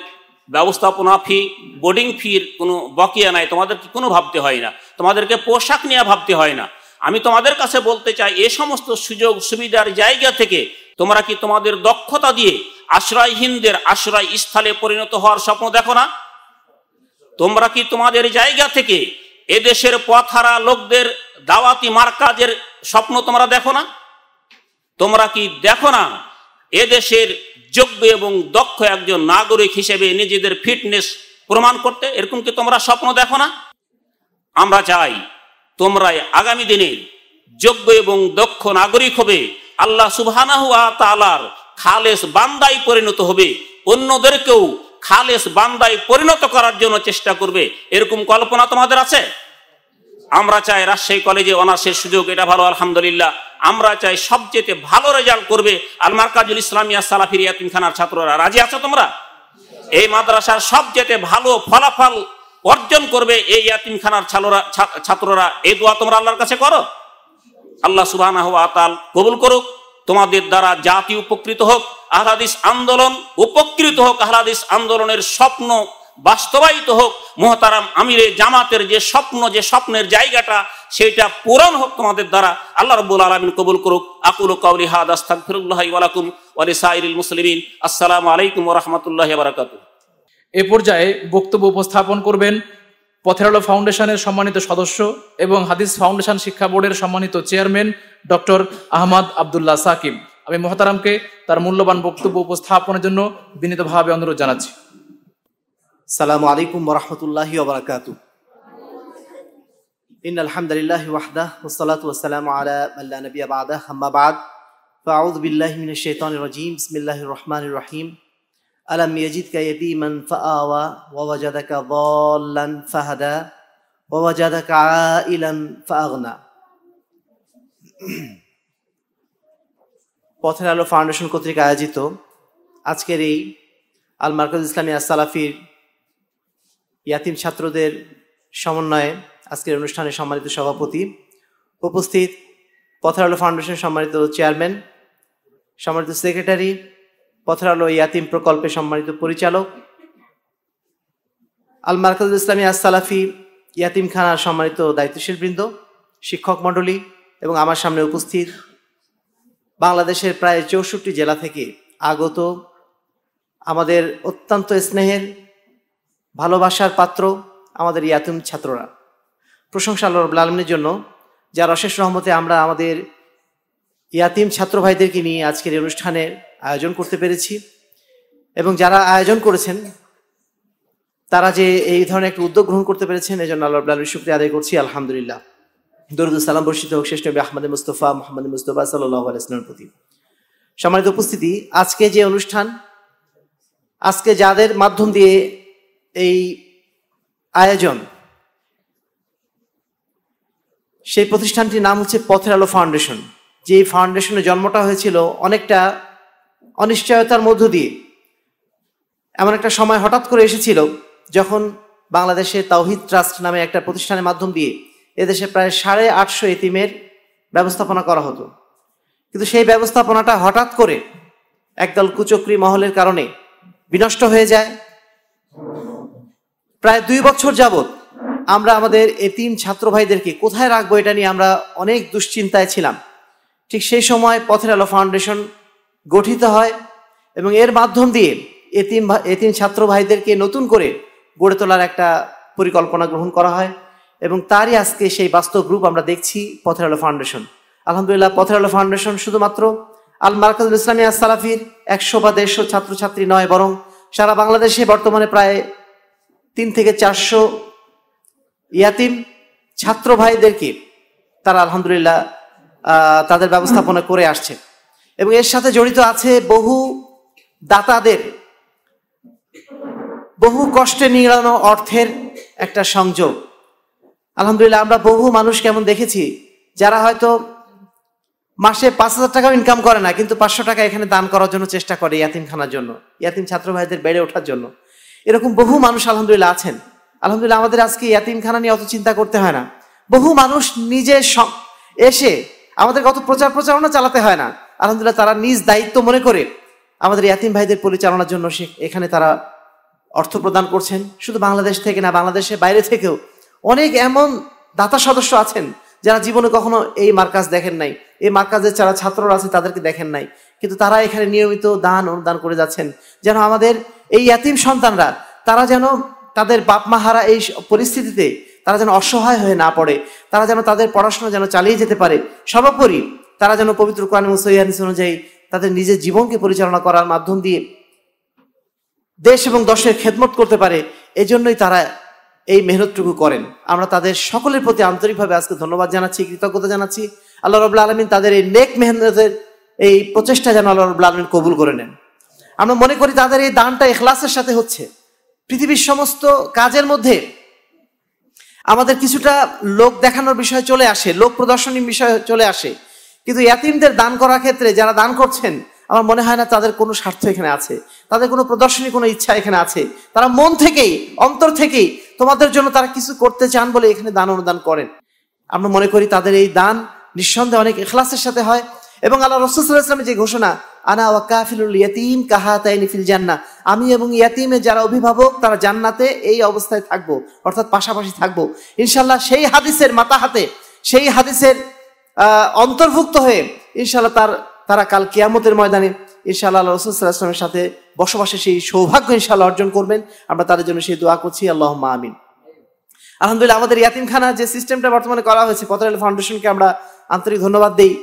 ব্যবস্থাপনা ফি বোর্ডিং ফির কোনো বকেয়া নাই তোমাদেরকে কোনো ভাবতে হয় না তোমাদেরকে পোশাক নিয়ে ভাবতে হয় না আমি তোমাদের কাছে বলতে চাই এ সমস্ত সুযোগ সুবিধার জায়গা থেকে তোমরা কি তোমাদের দক্ষতা দিয়ে আশ্রয়হীনদের আশ্রয় স্থলে পরিণত হওয়ার স্বপ্ন দেখো না তোমরা কি তোমাদের জায়গা থেকে এদেশের পথারা লোকদের দাওয়াতি মার্কাজের স্বপ্ন তোমরা দেখো না তোমরা কি দেখো না এদেশের যোগ্য এবং দক্ষ একজন নাগরিক হিসেবে নিজেদের ফিটনেস প্রমাণ করতে এরকম কি তোমরা স্বপ্ন দেখো না আমরা চাই তোমরাই আগামী দিনে যোগ্য এবং দক্ষ নাগরিক হবে আল্লাহ সুবহানাহ তালার খালেস বান্দায় পরিণত হবে অন্যদেরকেও খালেস বান্দায় পরিণত করার জন্য চেষ্টা করবে এরকম কল্পনা তোমাদের আছে আমরা চাই রাজশাহী কলেজে অনার্সের সুযোগ এটা ভালো আলহামদুলিল্লাহ আমরা চাই সবচেয়ে ভালো রেজাল্ট করবে আল মার্কাজুল ইসলামিয়া সালাফিরিয়া তিনখানার ছাত্ররা রাজি আছো তোমরা এই মাদ্রাসার সবচেয়ে ভালো ফলাফল অর্জন করবে এই ইয়াতিমখানার ছাত্ররা ছাত্ররা এই দোয়া তোমরা আল্লাহর কাছে করো আল্লাহ সুবাহ আতাল কবুল করুক তোমাদের দ্বারা জাতি উপকৃত হোক আহলাদিস আন্দোলন উপকৃত হোক আহলাদিস আন্দোলনের স্বপ্ন বাস্তবায়িত হোক মোহতারাম আমিরে জামাতের যে স্বপ্ন যে স্বপ্নের জায়গাটা সেটা পূরণ হোক তোমাদের দ্বারা আল্লাহ রব্বুল আলমিন কবুল করুক আকুল কাউলি হাদ আস্তাক ফিরুল্লাহ ওয়ালাকুম ওয়ালি সাইরুল মুসলিমিন আসসালামু আলাইকুম ওরহমতুল্লাহ বারাকাতুহ এ পর্যায়ে বক্তব্য উপস্থাপন করবেন পথের আলো ফাউন্ডেশনের সম্মানিত সদস্য এবং হাদিস ফাউন্ডেশন শিক্ষা বোর্ডের সম্মানিত চেয়ারম্যান ডক্টর আহমদ আবদুল্লাহ সাকিম আমি মহতারামকে তার মূল্যবান বক্তব্য উপস্থাপনের জন্য বিনীতভাবে অনুরোধ জানাচ্ছি সালাম আলাইকুম রহমতুল্লাহ ওবরাকাতু ইন আলহামদুলিল্লাহ ওয়াহদা আলা আল্লাহ নবী আবাদা হাম্মাবাদ ফাউদ বিল্লাহ রহিম ألم يجدك يتيما فآوى ووجدك ফাহাদা فهدى ووجدك عائلا فأغنى পথের আলো ফাউন্ডেশন কর্তৃক আয়োজিত আজকের এই আল মার্কাজ ইসলামী আসালাফির ইয়াতিম ছাত্রদের সমন্বয়ে আজকের অনুষ্ঠানে সম্মানিত সভাপতি উপস্থিত পথের আলো ফাউন্ডেশন সম্মানিত চেয়ারম্যান সম্মানিত সেক্রেটারি পথের আলো ইয়াতিম প্রকল্পে সম্মানিত পরিচালক আল মার্কাজ ইসলামী আসালাফি খানার সম্মানিত দায়িত্বশীল বৃন্দ শিক্ষক মণ্ডলী এবং আমার সামনে উপস্থিত বাংলাদেশের প্রায় চৌষট্টি জেলা থেকে আগত আমাদের অত্যন্ত স্নেহের ভালোবাসার পাত্র আমাদের ইয়াতিম ছাত্ররা প্রশংসা আল্লাহ রবুল জন্য যার অশেষ রহমতে আমরা আমাদের ইয়াতিম ছাত্র ভাইদেরকে নিয়ে আজকের অনুষ্ঠানের আয়োজন করতে পেরেছি এবং যারা আয়োজন করেছেন তারা যে এই ধরনের একটা উদ্যোগ গ্রহণ করতে পেরেছেন এই জন্য আল্লাহ শুক্রিয়া আদায় করছি আলহামদুলিল্লাহ দরুদ সালাম বর্ষিত হোক শেষ নবী আহমদ মুস্তফা মোহাম্মদ মুস্তফা সাল্লাহামের প্রতি সম্মানিত উপস্থিতি আজকে যে অনুষ্ঠান আজকে যাদের মাধ্যম দিয়ে এই আয়োজন সেই প্রতিষ্ঠানটির নাম হচ্ছে পথের আলো ফাউন্ডেশন যে ফাউন্ডেশনের জন্মটা হয়েছিল অনেকটা অনিশ্চয়তার মধ্য দিয়ে এমন একটা সময় হঠাৎ করে এসেছিল যখন বাংলাদেশে তাওহিদ ট্রাস্ট নামে একটা প্রতিষ্ঠানের মাধ্যম দিয়ে এদেশে প্রায় সাড়ে আটশো এতিমের ব্যবস্থাপনা করা হতো কিন্তু সেই ব্যবস্থাপনাটা হঠাৎ করে একদল কুচক্রি মহলের কারণে বিনষ্ট হয়ে যায় প্রায় দুই বছর যাবৎ আমরা আমাদের এতিম ছাত্র ভাইদেরকে কোথায় রাখবো এটা নিয়ে আমরা অনেক দুশ্চিন্তায় ছিলাম ঠিক সেই সময় পথের আলো ফাউন্ডেশন গঠিত হয় এবং এর মাধ্যম দিয়ে এতিম এতিম ছাত্র ভাইদেরকে নতুন করে গড়ে তোলার একটা পরিকল্পনা গ্রহণ করা হয় এবং তারই আজকে সেই বাস্তব রূপ আমরা দেখছি পথের আলো ফাউন্ডেশন আলহামদুলিল্লাহ পথের আলো ফাউন্ডেশন শুধুমাত্র আল মার্কাজুল ইসলামী আস সালাফির একশো বা দেড়শো ছাত্রছাত্রী নয় বরং সারা বাংলাদেশে বর্তমানে প্রায় তিন থেকে চারশো ইয়াতিম ছাত্র ভাইদেরকে তারা আলহামদুলিল্লাহ তাদের ব্যবস্থাপনা করে আসছে এবং এর সাথে জড়িত আছে বহু দাতাদের বহু কষ্টে নিড়ানো অর্থের একটা সংযোগ আলহামদুলিল্লাহ আমরা বহু মানুষ কেমন দেখেছি যারা হয়তো মাসে পাঁচ হাজার টাকাও ইনকাম করে না কিন্তু পাঁচশো টাকা এখানে দান করার জন্য চেষ্টা করে ইয়াতিমখানার জন্য ইয়াতিম ছাত্র ভাইদের বেড়ে ওঠার জন্য এরকম বহু মানুষ আলহামদুলিল্লাহ আছেন আলহামদুলিল্লাহ আমাদের আজকে ইয়াতিমখানা নিয়ে অত চিন্তা করতে হয় না বহু মানুষ নিজে এসে আমাদের কত প্রচার প্রচারণা চালাতে হয় না আলহামদুলিল্লাহ তারা নিজ দায়িত্ব মনে করে আমাদের ইয়াতিম ভাইদের পরিচালনার জন্য এখানে তারা অর্থ প্রদান করছেন শুধু বাংলাদেশ থেকে না বাংলাদেশের বাইরে থেকেও অনেক এমন দাতা সদস্য আছেন যারা জীবনে কখনো এই মার্কাজ দেখেন নাই এই মার্কাজের যারা ছাত্ররা আছে তাদেরকে দেখেন নাই কিন্তু তারা এখানে নিয়মিত দান অনুদান করে যাচ্ছেন যেন আমাদের এই ইয়াতিম সন্তানরা তারা যেন তাদের বাপ মাহারা এই পরিস্থিতিতে তারা যেন অসহায় হয়ে না পড়ে তারা যেন তাদের পড়াশোনা যেন চালিয়ে যেতে পারে সর্বোপরি তারা যেন পবিত্র কোরআন এবং সহিহাদিস অনুযায়ী তাদের নিজের জীবনকে পরিচালনা করার মাধ্যম দিয়ে দেশ এবং দশের খেদমত করতে পারে এজন্যই তারা এই মেহনতটুকু করেন আমরা তাদের সকলের প্রতি আন্তরিকভাবে আজকে ধন্যবাদ জানাচ্ছি কৃতজ্ঞতা জানাচ্ছি আল্লাহ রবুল্লা আলমিন তাদের এই নেক মেহনতের এই প্রচেষ্টা যেন আল্লাহ রবুল্লা আলমিন কবুল করে নেন আমরা মনে করি তাদের এই দানটা এখলাসের সাথে হচ্ছে পৃথিবীর সমস্ত কাজের মধ্যে আমাদের কিছুটা লোক দেখানোর বিষয় চলে আসে লোক প্রদর্শনীর বিষয় চলে আসে কিন্তু ইয়াতিমদের দান করার ক্ষেত্রে যারা দান করছেন আমার মনে হয় না তাদের কোনো স্বার্থ এখানে আছে তাদের কোনো প্রদর্শনী কোনো ইচ্ছা এখানে আছে তারা মন থেকেই অন্তর থেকেই তোমাদের জন্য তারা কিছু করতে চান বলে এখানে দান অনুদান করেন আমরা মনে করি তাদের এই দান নিঃসন্দেহে অনেক এখলাসের সাথে হয় এবং আল্লাহ রসুল্লাহ ইসলামের যে ঘোষণা আনা ও কাফিলুল ইয়াতিম তাই নিফিল জান্না আমি এবং ইয়াতিমে যারা অভিভাবক তারা জান্নাতে এই অবস্থায় থাকবো অর্থাৎ পাশাপাশি থাকবো ইনশাল্লাহ সেই হাদিসের মাতা হাতে সেই হাদিসের অন্তর্ভুক্ত হয়ে ইনশাল্লাহ তার তারা কাল কিয়ামতের ময়দানে ইনশাআল্লাহ রসুলামের সাথে বসবাসে সেই সৌভাগ্য ইনশাল্লাহ অর্জন করবেন আমরা তাদের জন্য সেই দোয়া করছি আল্লাহ আমিন আলহামদুলিল্লাহ আমাদের ইয়াতিমখানা যে সিস্টেমটা বর্তমানে করা হয়েছে পতরাল ফাউন্ডেশনকে আমরা আন্তরিক ধন্যবাদ দিই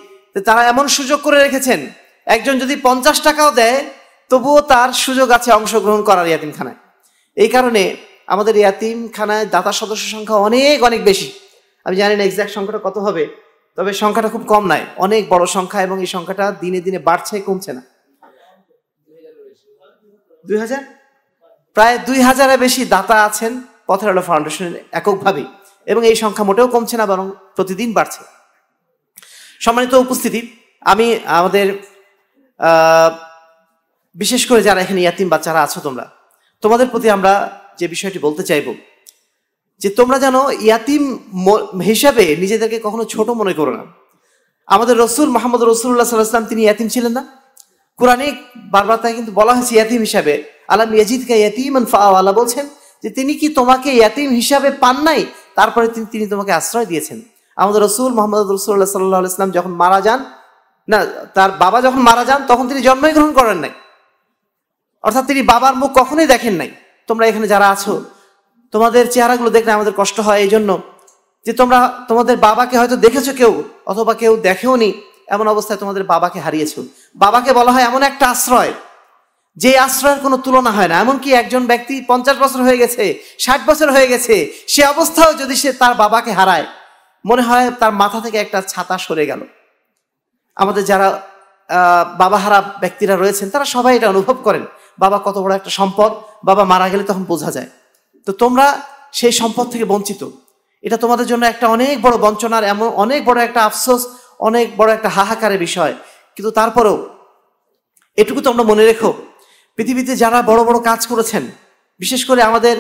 তারা এমন সুযোগ করে রেখেছেন একজন যদি পঞ্চাশ টাকাও দেয় তবুও তার সুযোগ আছে অংশগ্রহণ করার ইয়াতিমখানায় এই কারণে আমাদের ইয়াতিমখানায় দাতা সদস্য সংখ্যা অনেক অনেক বেশি আমি জানি না এক্স্যাক্ট সংখ্যাটা কত হবে তবে সংখ্যাটা খুব কম নাই অনেক বড় সংখ্যা এবং এই সংখ্যাটা দিনে দিনে বাড়ছে কমছে না দুই হাজার প্রায় দুই হাজারের বেশি দাতা আছেন পথের আলো ফাউন্ডেশন এককভাবেই এবং এই সংখ্যা মোটেও কমছে না বরং প্রতিদিন বাড়ছে সম্মানিত উপস্থিতি আমি আমাদের বিশেষ করে যারা এখানে ইয়াতিম বাচ্চারা আছো তোমরা তোমাদের প্রতি আমরা যে বিষয়টি বলতে চাইব যে তোমরা জানো ইয়াতিম হিসাবে নিজেদেরকে কখনো ছোট মনে করো না আমাদের রসুল মাহমুদ রসুল্লাহ সাল্লাহাম তিনি ইয়াতিম ছিলেন না কোরআনে বারবার তাকে কিন্তু বলা হয়েছে ইয়াতিম হিসাবে আলাম ইয়াজিদকা ইয়াতিম আল্লাহ বলছেন যে তিনি কি তোমাকে ইয়াতিম হিসাবে পান নাই তারপরে তিনি তিনি তোমাকে আশ্রয় দিয়েছেন আমাদের রসুল মোহাম্মদ রসুল্লাহ সাল্লাহ ইসলাম যখন মারা যান না তার বাবা যখন মারা যান তখন তিনি জন্মই গ্রহণ করেন নাই অর্থাৎ তিনি বাবার মুখ কখনোই দেখেন নাই তোমরা এখানে যারা আছো তোমাদের চেহারাগুলো দেখলে আমাদের কষ্ট হয় এই জন্য যে তোমরা তোমাদের বাবাকে হয়তো দেখেছো কেউ অথবা কেউ দেখেও নি এমন অবস্থায় তোমাদের বাবাকে হারিয়েছো বাবাকে বলা হয় এমন একটা আশ্রয় যে আশ্রয়ের কোনো তুলনা হয় না এমনকি একজন ব্যক্তি পঞ্চাশ বছর হয়ে গেছে ষাট বছর হয়ে গেছে সে অবস্থাও যদি সে তার বাবাকে হারায় মনে হয় তার মাথা থেকে একটা ছাতা সরে গেল আমাদের যারা বাবা হারা ব্যক্তিরা রয়েছেন তারা সবাই এটা অনুভব করেন বাবা কত বড় একটা সম্পদ বাবা মারা গেলে তখন বোঝা যায় তো তোমরা সেই সম্পদ থেকে বঞ্চিত এটা তোমাদের জন্য একটা অনেক বড় বঞ্চনার এমন অনেক বড় একটা আফসোস অনেক বড় একটা হাহাকারের বিষয় কিন্তু তারপরেও এটুকু তোমরা মনে রেখো পৃথিবীতে যারা বড় বড় কাজ করেছেন বিশেষ করে আমাদের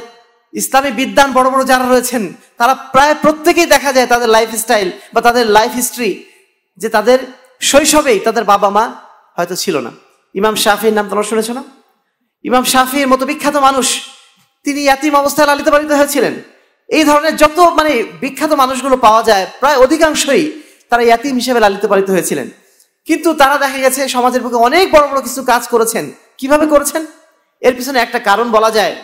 ইসলামী বিদ্যান বড় বড় যারা রয়েছেন তারা প্রায় প্রত্যেকেই দেখা যায় তাদের লাইফ স্টাইল বা তাদের লাইফ হিস্ট্রি যে তাদের শৈশবেই তাদের বাবা মা হয়তো ছিল না ইমাম শাফির নাম তোমরা শুনেছ না ইমাম শাফির মতো বিখ্যাত মানুষ তিনি ইয়াতিম অবস্থায় লালিত পালিত হয়েছিলেন এই ধরনের যত মানে বিখ্যাত মানুষগুলো পাওয়া যায় প্রায় অধিকাংশই তারা ইয়াতিম হিসেবে লালিত পালিত হয়েছিলেন কিন্তু তারা দেখা গেছে সমাজের পক্ষে অনেক বড় বড় কিছু কাজ করেছেন কিভাবে করেছেন এর পিছনে একটা কারণ বলা যায়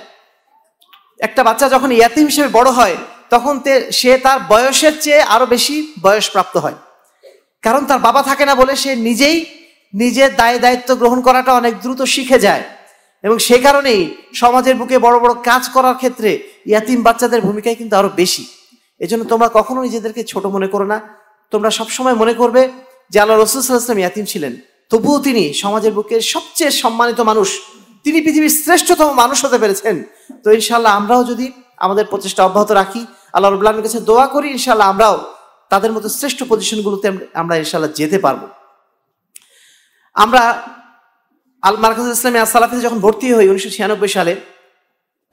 একটা বাচ্চা যখন ইয়াতিম হিসেবে বড় হয় তখন সে তার বয়সের চেয়ে আরো বেশি বয়স প্রাপ্ত হয় কারণ তার বাবা থাকে না বলে সে নিজেই নিজের দায় দায়িত্ব গ্রহণ করাটা অনেক দ্রুত শিখে যায় এবং সে কারণেই সমাজের বুকে বড় বড় কাজ করার ক্ষেত্রে ইয়াতিম বাচ্চাদের ভূমিকাই কিন্তু আরো বেশি এজন্য তোমরা কখনো নিজেদেরকে ছোট মনে করো না তোমরা সবসময় মনে করবে যে আল্লাহ রসুলাম ইয়াতিম ছিলেন তবুও তিনি সমাজের বুকে সবচেয়ে সম্মানিত মানুষ তিনি পৃথিবীর শ্রেষ্ঠতম মানুষ হতে পেরেছেন তো ইনশাল্লাহ আমরাও যদি আমাদের প্রচেষ্টা অব্যাহত রাখি আল্লাহ রবুল্লাহর কাছে দোয়া করি ইনশাল্লাহ আমরাও তাদের মতো শ্রেষ্ঠ পজিশনগুলোতে আমরা ইনশাল্লাহ যেতে পারবো আমরা আল মার্কাজ ইসলামী আসালাফিতে যখন ভর্তি হই উনিশশো ছিয়ানব্বই সালে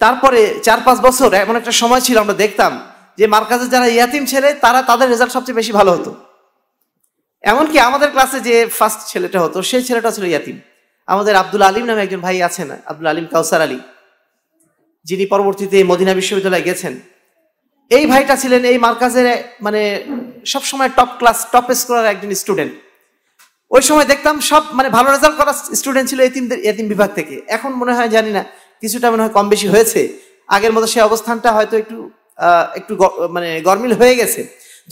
তারপরে চার পাঁচ বছর এমন একটা সময় ছিল আমরা দেখতাম যে মার্কাজের যারা ইয়াতিম ছেলে তারা তাদের রেজাল্ট সবচেয়ে বেশি ভালো হতো এমনকি আমাদের ক্লাসে যে ফার্স্ট ছেলেটা হতো সেই ছেলেটা ছিল ইয়াতিম আমাদের আব্দুল আলিম নামে একজন ভাই আছেন আব্দুল আলিম কাউসার আলী যিনি পরবর্তীতে মদিনা বিশ্ববিদ্যালয়ে গেছেন এই ভাইটা ছিলেন এই মার্কাজের মানে সবসময় টপ ক্লাস টপ স্কোরার একজন স্টুডেন্ট ওই সময় দেখতাম সব মানে ভালো রেজাল্ট করা স্টুডেন্ট ছিল এতিমদের এতিম বিভাগ থেকে এখন মনে হয় জানি না কিছুটা মনে হয় কম বেশি হয়েছে আগের মতো সেই অবস্থানটা হয়তো একটু একটু মানে গরমিল হয়ে গেছে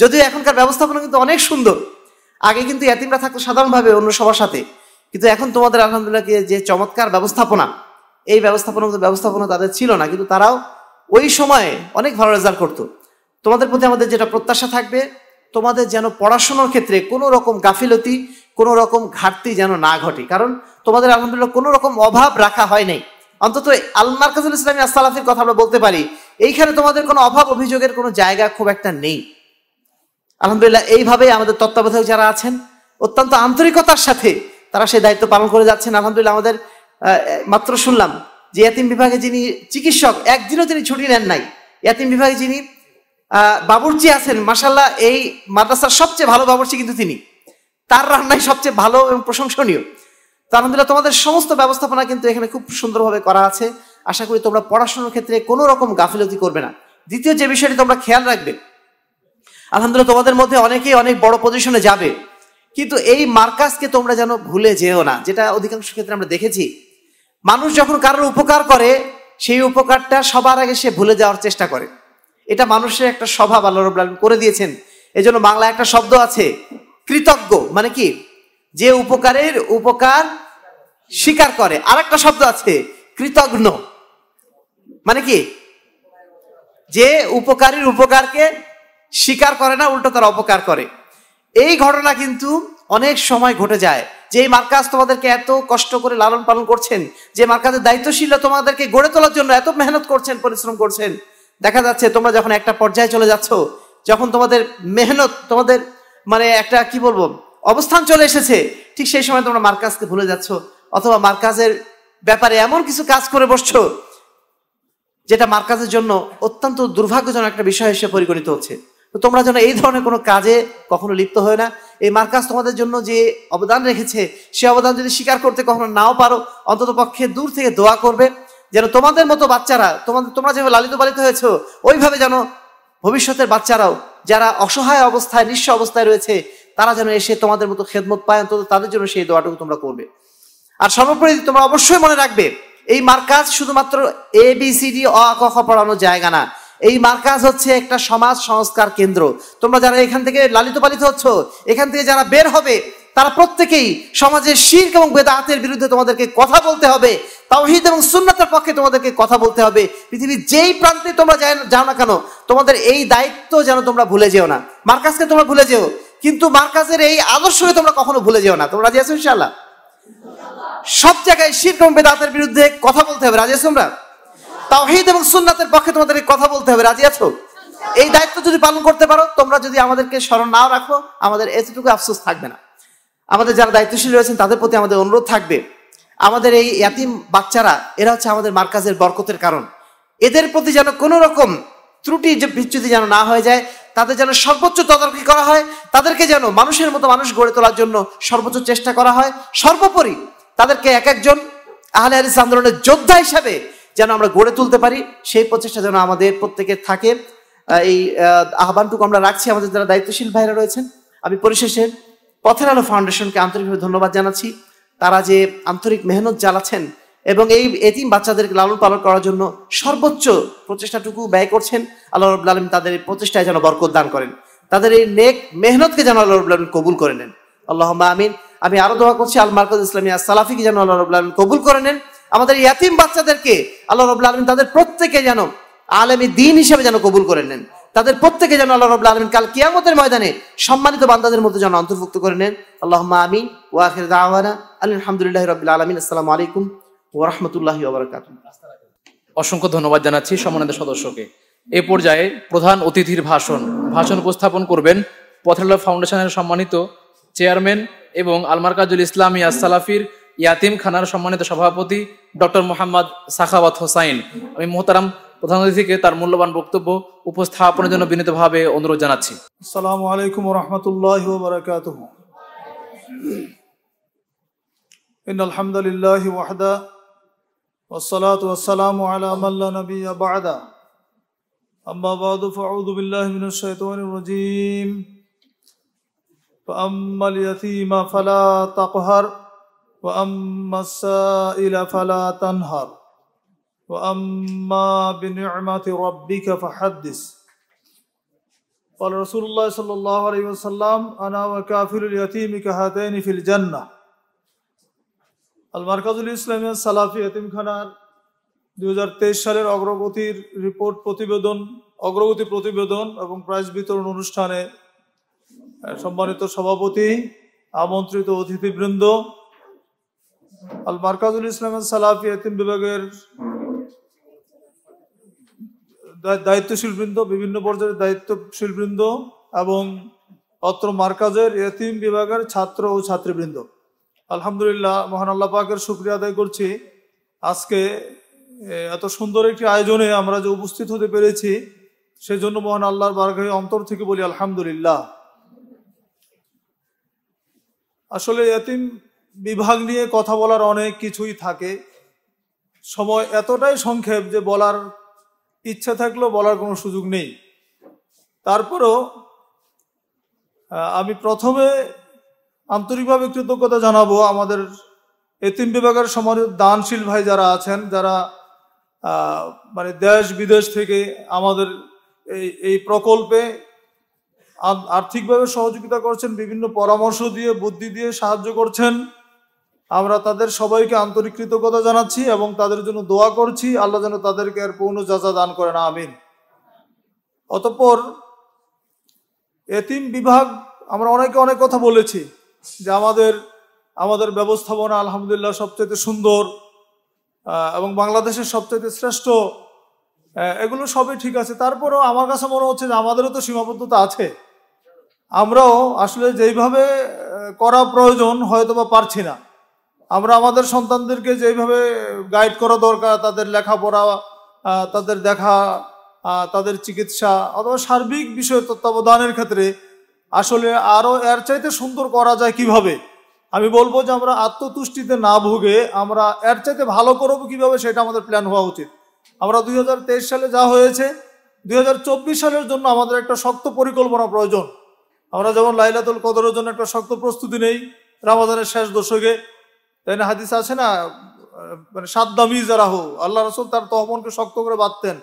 যদিও এখনকার ব্যবস্থাপনা কিন্তু অনেক সুন্দর আগে কিন্তু এতিমরা থাকতো সাধারণভাবে অন্য সবার সাথে কিন্তু এখন তোমাদের আলহামদুলিল্লাহ যে চমৎকার ব্যবস্থাপনা এই ব্যবস্থাপনা ব্যবস্থাপনা তাদের ছিল না কিন্তু তারাও ওই সময়ে অনেক ভালো রেজাল্ট করতো তোমাদের প্রতি আমাদের যেটা প্রত্যাশা থাকবে তোমাদের যেন পড়াশোনার ক্ষেত্রে কোনো রকম গাফিলতি কোনো রকম ঘাটতি যেন না ঘটে কারণ তোমাদের আলহামদুলিল্লাহ কোনো রকম অভাব রাখা হয় নাই অন্তত আল মার্কাজুল ইসলামী আসালাফির কথা আমরা বলতে পারি এইখানে তোমাদের কোনো অভাব অভিযোগের কোনো জায়গা খুব একটা নেই আলহামদুলিল্লাহ এইভাবে আমাদের তত্ত্বাবধায়ক যারা আছেন অত্যন্ত আন্তরিকতার সাথে তারা সেই দায়িত্ব পালন করে যাচ্ছেন আলহামদুলিল্লাহ আমাদের মাত্র শুনলাম যে ইয়াতিম বিভাগে যিনি চিকিৎসক একদিনও তিনি ছুটি নেন নাই ইয়াতিম বিভাগে যিনি বাবুর্চি আছেন মাসাল্লাহ এই মাদ্রাসার সবচেয়ে ভালো বাবুর্চি কিন্তু তিনি তার রান্নাই সবচেয়ে ভালো এবং প্রশংসনীয় তো আলহামদুলিল্লাহ তোমাদের সমস্ত ব্যবস্থাপনা কিন্তু এখানে খুব সুন্দরভাবে করা আছে আশা করি তোমরা পড়াশোনার ক্ষেত্রে কোনো রকম গাফিলতি করবে না দ্বিতীয় যে বিষয়টি তোমরা খেয়াল রাখবে আলহামদুলিল্লাহ তোমাদের মধ্যে অনেকেই অনেক বড় পজিশনে যাবে কিন্তু এই মার্কাসকে তোমরা যেন ভুলে যেও না যেটা অধিকাংশ ক্ষেত্রে আমরা দেখেছি মানুষ যখন কারোর উপকার করে সেই উপকারটা সবার আগে সে ভুলে যাওয়ার চেষ্টা করে এটা মানুষের একটা স্বভাব আল্লাহ করে দিয়েছেন এজন্য বাংলা একটা শব্দ আছে কৃতজ্ঞ মানে কি যে উপকারের উপকার স্বীকার করে আর একটা শব্দ আছে কৃতজ্ঞ মানে কি যে উপকারীর উপকারকে স্বীকার করে না উল্টো তার অপকার করে এই ঘটনা কিন্তু অনেক সময় ঘটে যায় যে মার্কাজ তোমাদেরকে এত কষ্ট করে লালন পালন করছেন যে মার্কাজের দায়িত্বশীল তোমাদেরকে গড়ে তোলার জন্য এত মেহনত করছেন পরিশ্রম করছেন দেখা যাচ্ছে তোমরা যখন একটা পর্যায়ে চলে যাচ্ছ যখন তোমাদের মেহনত তোমাদের মানে একটা কি বলবো অবস্থান চলে এসেছে ঠিক সেই সময় তোমরা মার্কাজকে ভুলে যাচ্ছ অথবা মার্কাজের ব্যাপারে এমন কিছু কাজ করে বসছো যেটা মার্কাজের জন্য অত্যন্ত দুর্ভাগ্যজনক একটা বিষয় হিসেবে পরিগণিত হচ্ছে তো তোমরা যেন এই ধরনের কোনো কাজে কখনো লিপ্ত হয় না এই মার্কাজ তোমাদের জন্য যে অবদান রেখেছে সে অবদান যদি স্বীকার করতে কখনো নাও পারো অন্তত পক্ষে দূর থেকে দোয়া করবে যেন তোমাদের মতো বাচ্চারা তোমাদের তোমরা যেভাবে লালিত পালিত হয়েছো ওইভাবে যেন ভবিষ্যতের বাচ্চারাও যারা অসহায় অবস্থায় নিঃস্ব অবস্থায় রয়েছে তারা যেন এসে তোমাদের মতো খেদমত পায় অন্তত তাদের জন্য সেই দোয়াটুকু তোমরা করবে আর সর্বোপরি তোমরা অবশ্যই মনে রাখবে এই মার্কাজ শুধুমাত্র এ বি সি ডি অ ক খ পড়ানোর জায়গা না এই মার্কাজ হচ্ছে একটা সমাজ সংস্কার কেন্দ্র তোমরা যারা এখান থেকে লালিত পালিত হচ্ছ এখান থেকে যারা বের হবে তারা প্রত্যেকেই সমাজের শির্ক এবং বেদাহাতের বিরুদ্ধে তোমাদেরকে কথা বলতে হবে তাওহিদ এবং সুন্নাতের পক্ষে তোমাদেরকে কথা বলতে হবে পৃথিবীর যেই প্রান্তে তোমরা যাও না কেন তোমাদের এই দায়িত্ব যেন তোমরা ভুলে যেও না মার্কাজকে তোমরা ভুলে যেও কিন্তু মার্কাজের এই আদর্শকে তোমরা কখনো ভুলে যেও না তোমরা রাজি ইনশাল্লাহ সব জায়গায় শির্ক এবং বেদাতের বিরুদ্ধে কথা বলতে হবে রাজি তোমরা তাওহিদ এবং সুন্নাতের পক্ষে তোমাদেরকে কথা বলতে হবে রাজি আছো এই দায়িত্ব যদি পালন করতে পারো তোমরা যদি আমাদেরকে স্মরণ নাও রাখো আমাদের এতটুকু আফসোস থাকবে না আমাদের যারা দায়িত্বশীল রয়েছেন তাদের প্রতি আমাদের অনুরোধ থাকবে আমাদের এই ইয়াতিম বাচ্চারা এরা হচ্ছে আমাদের মার্কাজের বরকতের কারণ এদের প্রতি যেন কোনো রকম ত্রুটি যে বিচ্যুতি যেন না হয়ে যায় তাদের যেন সর্বোচ্চ তদারকি করা হয় তাদেরকে যেন মানুষের মতো মানুষ গড়ে তোলার জন্য সর্বোচ্চ চেষ্টা করা হয় সর্বোপরি তাদেরকে এক একজন আহলে আলিস আন্দোলনের যোদ্ধা হিসাবে যেন আমরা গড়ে তুলতে পারি সেই প্রচেষ্টা যেন আমাদের প্রত্যেকের থাকে এই আহ্বানটুকু আমরা রাখছি আমাদের যারা দায়িত্বশীল ভাইরা রয়েছেন আমি পরিশেষে পথের আলো ফাউন্ডেশনকে আন্তরিকভাবে ধন্যবাদ জানাচ্ছি তারা যে আন্তরিক মেহনত জ্বালাচ্ছেন এবং এই এতিম বাচ্চাদেরকে লালন পালন করার জন্য সর্বোচ্চ প্রচেষ্টাটুকু ব্যয় করছেন আল্লাহ রবুল আলম তাদের প্রচেষ্টায় যেন বরকত দান করেন তাদের এই নেক মেহনতকে যেন আল্লাহ রবুল্লাহ কবুল করে নেন আল্লাহ আমিন আমি আরো দোয়া করছি আল মার্কজ ইসলামিয়া সালাফিকে যেন আল্লাহ রবুল আলম কবুল করে নেন আমাদের ইয়াতিম বাচ্চাদেরকে আল্লাহ রবুল্লা আলম তাদের প্রত্যেকে যেন আলমী দিন হিসেবে যেন কবুল করে নেন তাদের প্রত্যেকে যেন আল্লাহ রবুল্লা আলমিন কাল কিয়ামতের ময়দানে সম্মানিত বান্দাদের মধ্যে যেন অন্তর্ভুক্ত করে নেন আল্লাহ আমিন ওয়াখির দাওয়ানা আলহামদুলিল্লাহ রবিল্লা আলমিন আসসালামু আলাইকুম ওরহমতুল্লাহ ওবরাকাত অসংখ্য ধন্যবাদ জানাচ্ছি সম্মানিত সদস্যকে এ পর্যায়ে প্রধান অতিথির ভাষণ ভাষণ উপস্থাপন করবেন পথেল্লা ফাউন্ডেশনের সম্মানিত চেয়ারম্যান এবং আলমারকাজুল ইসলাম ইয়াসালাফির ইয়াতিম খানার সম্মানিত সভাপতি ডক্টর মোহাম্মদ সাখাওয়াত হোসাইন আমি মোহতারাম প্রধান অতিথিকে তার মূল্যবান বক্তব্য উপস্থাপনের জন্য বিনীতভাবে অনুরোধ জানাচ্ছি আসসালামু আলাইকুম রহমতুল্লাহ বারকাত إن الحمد لله وحده والصلاة والسلام على من لا نبي بعده أما بعد فأعوذ بالله من الشيطان الرجيم فأما اليتيم فلا تقهر وأما السائل فلا تنهر وأما بنعمة ربك فحدث قال رسول الله صلى الله عليه وسلم أنا وكافر اليتيم كهاتين في الجنة المركز الإسلامي সালাফি এতিমখানার দুই হাজার তেইশ সালের অগ্রগতির রিপোর্ট প্রতিবেদন অগ্রগতি প্রতিবেদন এবং প্রাইজ বিতরণ অনুষ্ঠানে সম্মানিত সভাপতি আমন্ত্রিত অতিথিবৃন্দ আল মার্কাজুল ইসলামের সালাফি এতিম বিভাগের বৃন্দ বিভিন্ন পর্যায়ের বৃন্দ এবং অত্র মার্কাজের এতিম বিভাগের ছাত্র ও ছাত্রীবৃন্দ আলহামদুলিল্লাহ মহান আল্লাহ পাকের সুক্রিয়া আদায় করছি আজকে এত সুন্দর একটি আয়োজনে আমরা যে উপস্থিত হতে পেরেছি সেজন্য মহান আল্লাহর বারগাহে অন্তর থেকে বলি আলহামদুলিল্লাহ আসলে এতিম বিভাগ নিয়ে কথা বলার অনেক কিছুই থাকে সময় এতটাই সংক্ষেপ যে বলার ইচ্ছা থাকলেও বলার কোনো সুযোগ নেই তারপরেও আমি প্রথমে আন্তরিকভাবে কৃতজ্ঞতা জানাবো আমাদের এতিম বিভাগের সমাজ দানশীল ভাই যারা আছেন যারা মানে দেশ বিদেশ থেকে আমাদের এই এই প্রকল্পে আর্থিকভাবে সহযোগিতা করছেন বিভিন্ন পরামর্শ দিয়ে বুদ্ধি দিয়ে সাহায্য করছেন আমরা তাদের সবাইকে আন্তরিক কৃতজ্ঞতা জানাচ্ছি এবং তাদের জন্য দোয়া করছি আল্লাহ যেন তাদেরকে আর পূর্ণ যাচা দান করে না আমিন অতঃপর এতিম বিভাগ আমরা অনেকে অনেক কথা বলেছি যে আমাদের আমাদের ব্যবস্থাপনা আলহামদুলিল্লাহ সবচেয়ে সুন্দর এবং বাংলাদেশের সবচেয়ে শ্রেষ্ঠ এগুলো সবই ঠিক আছে তারপরেও আমার কাছে মনে হচ্ছে যে আমাদেরও তো সীমাবদ্ধতা আছে আমরাও আসলে যেইভাবে করা প্রয়োজন হয়তো বা পারছি না আমরা আমাদের সন্তানদেরকে যেভাবে গাইড করা দরকার তাদের লেখাপড়া তাদের দেখা তাদের চিকিৎসা অথবা সার্বিক বিষয় তত্ত্বাবধানের ক্ষেত্রে আসলে আরও এর চাইতে সুন্দর করা যায় কিভাবে আমি বলবো যে আমরা আত্মতুষ্টিতে না ভুগে আমরা এর চাইতে ভালো করবো কিভাবে সেটা আমাদের প্ল্যান হওয়া উচিত আমরা দুই সালে যা হয়েছে দুই সালের জন্য আমাদের একটা শক্ত পরিকল্পনা প্রয়োজন আমরা যেমন লাইলাতুল কদরের জন্য একটা শক্ত প্রস্তুতি নেই রামাদানের শেষ দশকে তাই না হাদিস আছে না মানে সাত দামি যারা হো আল্লাহ রসুল তার তহমনকে শক্ত করে বাঁধতেন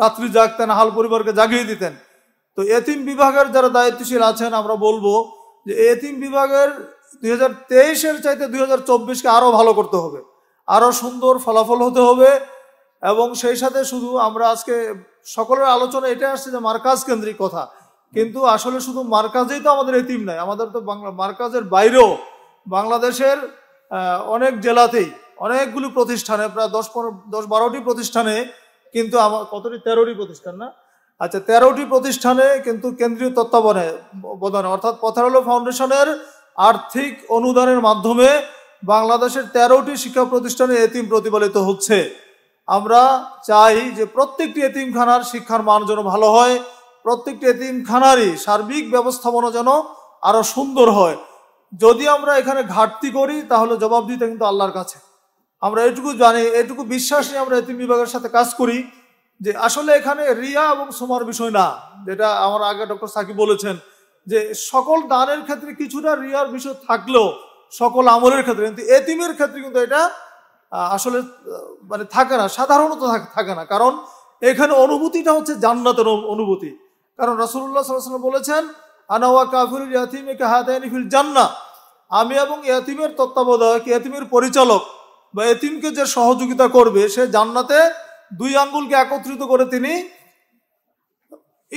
রাত্রি জাগতেন হাল পরিবারকে জাগিয়ে দিতেন তো এতিম বিভাগের যারা দায়িত্বশীল আছেন আমরা বলবো যে এতিম বিভাগের দুই হাজার তেইশের চাইতে দুই হাজার চব্বিশকে আরও ভালো করতে হবে আরও সুন্দর ফলাফল হতে হবে এবং সেই সাথে শুধু আমরা আজকে সকলের আলোচনা এটা আসছে যে মার্কাজ কেন্দ্রিক কথা কিন্তু আসলে শুধু মার্কাজেই তো আমাদের এতিম নাই আমাদের তো বাংলা মার্কাজের বাইরেও বাংলাদেশের অনেক জেলাতেই অনেকগুলো প্রতিষ্ঠানে প্রায় দশ পনেরো দশ বারোটি প্রতিষ্ঠানে কিন্তু আমার কতটি তেরোটি প্রতিষ্ঠান না আচ্ছা তেরোটি প্রতিষ্ঠানে কিন্তু কেন্দ্রীয় তত্ত্বাবধানে অবদানে অর্থাৎ পথারালো ফাউন্ডেশনের আর্থিক অনুদানের মাধ্যমে বাংলাদেশের তেরোটি শিক্ষা প্রতিষ্ঠানে এতিম প্রতিপালিত হচ্ছে আমরা চাই যে প্রত্যেকটি এতিমখানার শিক্ষার মান যেন ভালো হয় প্রত্যেকটি এতিমখানারই সার্বিক ব্যবস্থাপনা যেন আরও সুন্দর হয় যদি আমরা এখানে ঘাটতি করি তাহলে জবাব দিতে কিন্তু আল্লাহর কাছে আমরা এটুকু জানি এটুকু বিশ্বাস নিয়ে আমরা এতিম বিভাগের সাথে কাজ করি যে আসলে এখানে রিয়া এবং সোমার বিষয় না যেটা আমার আগে ডক্টর সাকিব বলেছেন যে সকল দানের ক্ষেত্রে কিছুটা রিয়ার বিষয় থাকলেও সকল আমলের ক্ষেত্রে কিন্তু এতিমের ক্ষেত্রে কিন্তু এটা আসলে মানে থাকে না সাধারণত থাকে না কারণ এখানে অনুভূতিটা হচ্ছে জান্নাতের অনুভূতি কারণ রসুল্লাহ সাল্লাম বলেছেন ইয়াতিমকে জান্না আমি এবং ইয়াতিমের তত্ত্বাবধায়ক ইয়াতিমের পরিচালক বা এতিমকে যে সহযোগিতা করবে সে জান্নাতে দুই আঙ্গুলকে একত্রিত করে তিনি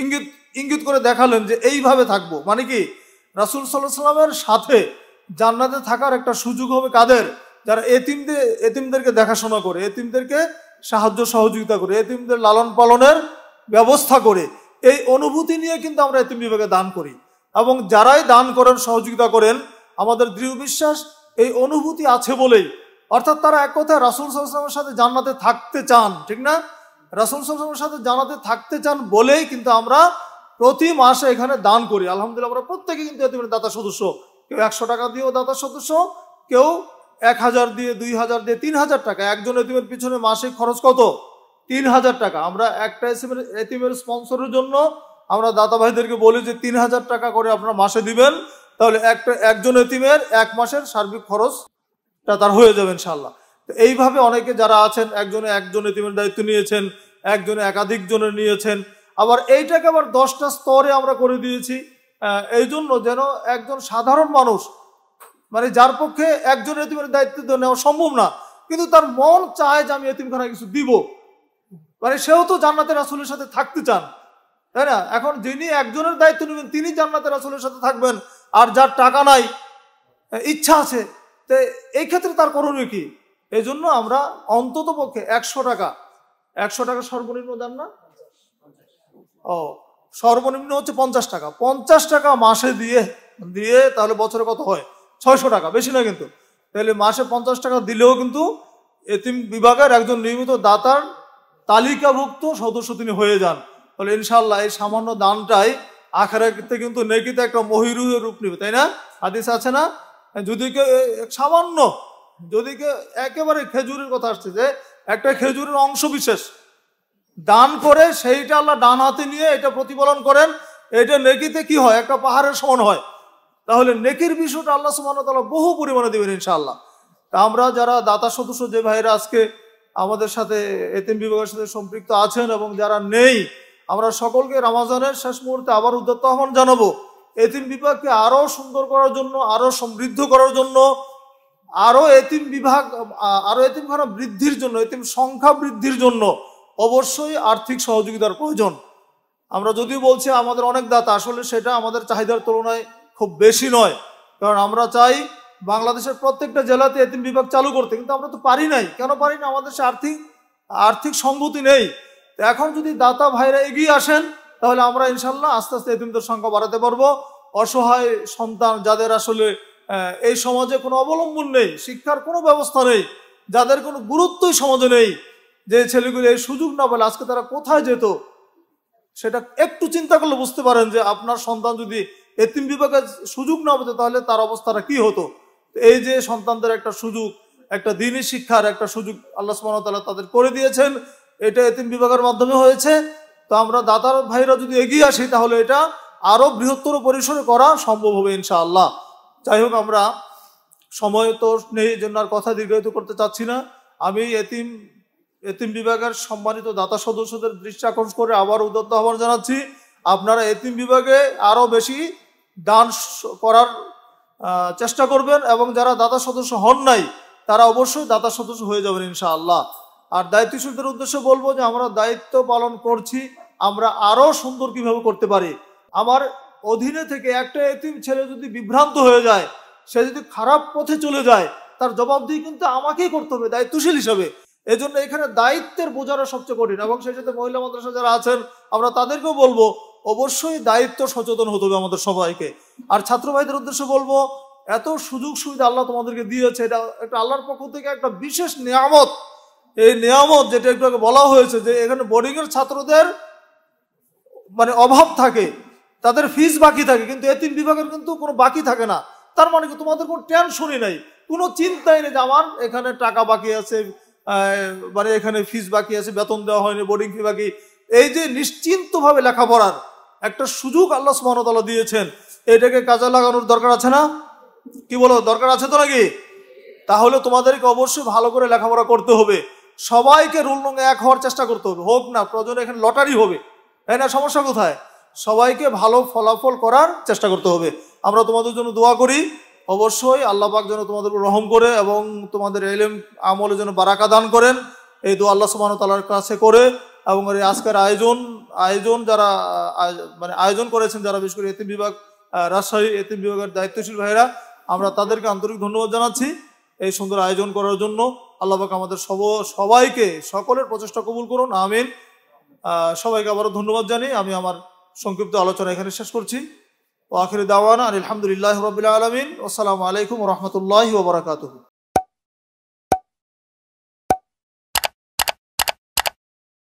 ইঙ্গিত ইঙ্গিত করে দেখালেন যে এইভাবে থাকবো মানে কি রাসুল সাল্লাহ সাল্লামের সাথে জান্নাতে থাকার একটা সুযোগ হবে কাদের যারা এতিমদের এতিমদেরকে দেখাশোনা করে এতিমদেরকে সাহায্য সহযোগিতা করে এতিমদের লালন পালনের ব্যবস্থা করে এই অনুভূতি নিয়ে কিন্তু আমরা এতিম বিভাগে দান করি এবং যারাই দান করেন সহযোগিতা করেন আমাদের দৃঢ় বিশ্বাস এই অনুভূতি আছে বলেই অর্থাৎ তারা এক কথায় রাসুল সালামের সাথে জান্নাতে থাকতে চান ঠিক না রাসুল সালামের সাথে জানাতে থাকতে চান বলেই কিন্তু আমরা প্রতি মাসে এখানে দান করি আলহামদুলিল্লাহ আমরা প্রত্যেকে কিন্তু এতিমের দাতা সদস্য কেউ একশো টাকা দিয়েও দাতা সদস্য কেউ এক হাজার দিয়ে দুই হাজার দিয়ে তিন হাজার টাকা একজন এতিমের পিছনে মাসে খরচ কত তিন হাজার টাকা আমরা একটা এতিমের স্পন্সরের জন্য আমরা দাতা ভাইদেরকে বলি যে তিন হাজার টাকা করে আপনারা মাসে দিবেন তাহলে একটা একজন এতিমের এক মাসের সার্বিক খরচটা তার হয়ে যাবে ইনশাল্লাহ তো এইভাবে অনেকে যারা আছেন একজনে একজন এতিমের দায়িত্ব নিয়েছেন একজনে একাধিক জনের নিয়েছেন আবার এইটাকে আবার দশটা স্তরে আমরা করে দিয়েছি এই জন্য যেন একজন সাধারণ মানুষ মানে যার পক্ষে একজন এতিমের দায়িত্ব নেওয়া সম্ভব না কিন্তু তার মন চায় যে আমি এতিমখানা কিছু দিব মানে সেও তো জান্নাতের রাসুলের সাথে থাকতে চান তাই না এখন যিনি একজনের দায়িত্ব নেবেন তিনি জান্নাতের রাসুলের সাথে থাকবেন আর যার টাকা নাই ইচ্ছা আছে তো এই ক্ষেত্রে তার করণীয় কি এই জন্য আমরা অন্তত পক্ষে একশো টাকা একশো টাকা সর্বনিম্ন দেন না ও সর্বনিম্ন হচ্ছে পঞ্চাশ টাকা পঞ্চাশ টাকা মাসে দিয়ে দিয়ে তাহলে বছরে কত হয় ছয়শো টাকা বেশি না কিন্তু তাহলে মাসে পঞ্চাশ টাকা দিলেও কিন্তু এতিম বিভাগের একজন নিয়মিত দাতার তালিকাভুক্ত সদস্য তিনি হয়ে যান তাহলে ইনশাল্লাহ এই সামান্য দানটাই ক্ষেত্রে কিন্তু নেকিতে একটা মহিরুহের রূপ নেবে তাই না হাদিস আছে না যদি কেউ সামান্য যদি কেউ একেবারে খেজুরের কথা আসছে যে একটা খেজুরের অংশ বিশেষ দান করে সেইটা আল্লাহ ডান হাতে নিয়ে এটা প্রতিপালন করেন এটা নেকিতে কি হয় একটা পাহাড়ের সমান হয় তাহলে নেকির বিষয়টা আল্লাহ সুমান তালা বহু পরিমাণে দেবেন ইনশাআল্লাহ তা আমরা যারা দাতা সদস্য যে ভাইরা আজকে আমাদের সাথে এতিম বিভাগের সাথে সম্পৃক্ত আছেন এবং যারা নেই আমরা সকলকে রামাজানের শেষ মুহূর্তে আবার উদ্যত্ত আহ্বান জানাবো এতিম বিভাগকে আরও সুন্দর করার জন্য আরও সমৃদ্ধ করার জন্য আরও এতিম বিভাগ আরও এতিমখানা বৃদ্ধির জন্য এতিম সংখ্যা বৃদ্ধির জন্য অবশ্যই আর্থিক সহযোগিতার প্রয়োজন আমরা যদিও বলছি আমাদের অনেক দাতা আসলে সেটা আমাদের চাহিদার তুলনায় খুব বেশি নয় কারণ আমরা চাই বাংলাদেশের প্রত্যেকটা জেলাতে এতিম বিভাগ চালু করতে কিন্তু আমরা তো পারি নাই কেন পারি না আমাদের আর্থিক আর্থিক সংগতি নেই এখন যদি দাতা ভাইরা এগিয়ে আসেন তাহলে আমরা ইনশাল্লাহ আস্তে আস্তে এতিমদের সংখ্যা বাড়াতে পারবো অসহায় সন্তান যাদের আসলে এই সমাজে কোনো অবলম্বন নেই শিক্ষার কোনো ব্যবস্থা নেই যাদের কোনো গুরুত্বই সমাজে নেই যে ছেলেগুলি এই সুযোগ না পেলে আজকে তারা কোথায় যেত সেটা একটু চিন্তা করলে বুঝতে পারেন যে আপনার সন্তান যদি এতিম বিভাগে সুযোগ না পেত তাহলে তার অবস্থাটা কি হতো এই যে সন্তানদের একটা সুযোগ একটা দিনই শিক্ষার একটা সুযোগ আল্লাহ সুমতলা তাদের করে দিয়েছেন এটা এতিম বিভাগের মাধ্যমে হয়েছে তো আমরা দাতার ভাইরা যদি এগিয়ে আসি তাহলে এটা আরও বৃহত্তর পরিসরে করা সম্ভব হবে ইনশাআল্লাহ যাই হোক আমরা সময় তো নেই জন্য আর কথা দীর্ঘায়িত করতে চাচ্ছি না আমি এতিম এতিম বিভাগের সম্মানিত দাতা সদস্যদের দৃষ্টি আকর্ষণ করে আবার উদ্যত আহ্বান জানাচ্ছি আপনারা এতিম বিভাগে আরও বেশি দান করার চেষ্টা করবেন এবং যারা দাতা সদস্য হন নাই তারা অবশ্যই দাতা সদস্য হয়ে যাবেন ইনশাআল্লাহ আর দায়িত্বশীলদের উদ্দেশ্যে বলবো যে আমরা দায়িত্ব পালন করছি আমরা আরও সুন্দর কীভাবে করতে পারি আমার অধীনে থেকে একটা এতিম ছেলে যদি বিভ্রান্ত হয়ে যায় সে যদি খারাপ পথে চলে যায় তার জবাবদিহি কিন্তু আমাকেই করতে হবে দায়িত্বশীল হিসাবে এজন্য এখানে দায়িত্বের বোঝানো সবচেয়ে কঠিন এবং সেই সাথে মহিলা মাদ্রাসা যারা আছেন আমরা তাদেরকেও বলবো অবশ্যই দায়িত্ব সচেতন হতে হবে আমাদের সবাইকে আর ছাত্র ভাইদের উদ্দেশ্যে বলবো এত সুযোগ সুবিধা আল্লাহ তোমাদেরকে দিয়েছে এটা একটা আল্লাহর পক্ষ থেকে একটা বিশেষ নিয়ামত এই নিয়ামত যেটা একটু আগে বলা হয়েছে যে এখানে বোর্ডিংয়ের ছাত্রদের মানে অভাব থাকে তাদের ফিস বাকি থাকে কিন্তু এ তিন বিভাগের কিন্তু কোনো বাকি থাকে না তার মানে কি তোমাদের কোনো টেনশনই নাই কোনো চিন্তাই নেই যে আমার এখানে টাকা বাকি আছে মানে এখানে ফিস বাকি আছে বেতন দেওয়া হয়নি বোর্ডিং ফি বাকি এই যে নিশ্চিন্তভাবে লেখাপড়ার একটা সুযোগ আল্লাহ সুবাহতাল্লাহ দিয়েছেন এটাকে কাজে লাগানোর দরকার আছে না কি বলো দরকার আছে তো নাকি তাহলে তোমাদেরকে অবশ্যই ভালো করে লেখাপড়া করতে হবে সবাইকে রুল নং এক হওয়ার চেষ্টা করতে হবে হোক না প্রজন এখানে লটারি হবে তাই না সমস্যা কোথায় সবাইকে ভালো ফলাফল করার চেষ্টা করতে হবে আমরা তোমাদের জন্য দোয়া করি অবশ্যই আল্লাপাক যেন তোমাদের রহম করে এবং তোমাদের এলেম আমলে যেন বারাকা দান করেন এই দোয়া আল্লাহ সুবাহ তালার কাছে করে এবং আজকের আয়োজন আয়োজন যারা মানে আয়োজন করেছেন যারা বিশেষ করে এতিম বিভাগ রাজশাহী এতিম বিভাগের দায়িত্বশীল ভাইরা আমরা তাদেরকে আন্তরিক ধন্যবাদ জানাচ্ছি এই সুন্দর আয়োজন করার জন্য আল্লাহবাক আমাদের সব সবাইকে সকলের প্রচেষ্টা কবুল করুন আমিন সবাইকে আবারও ধন্যবাদ জানিয়ে আমি আমার সংক্ষিপ্ত আলোচনা এখানে শেষ করছি ও আখির দাওয়ানা আলহামদুলিল্লাহ রবিল আলমিন আসসালামু আলাইকুম রহমতুল্লাহ ওবরাকাতু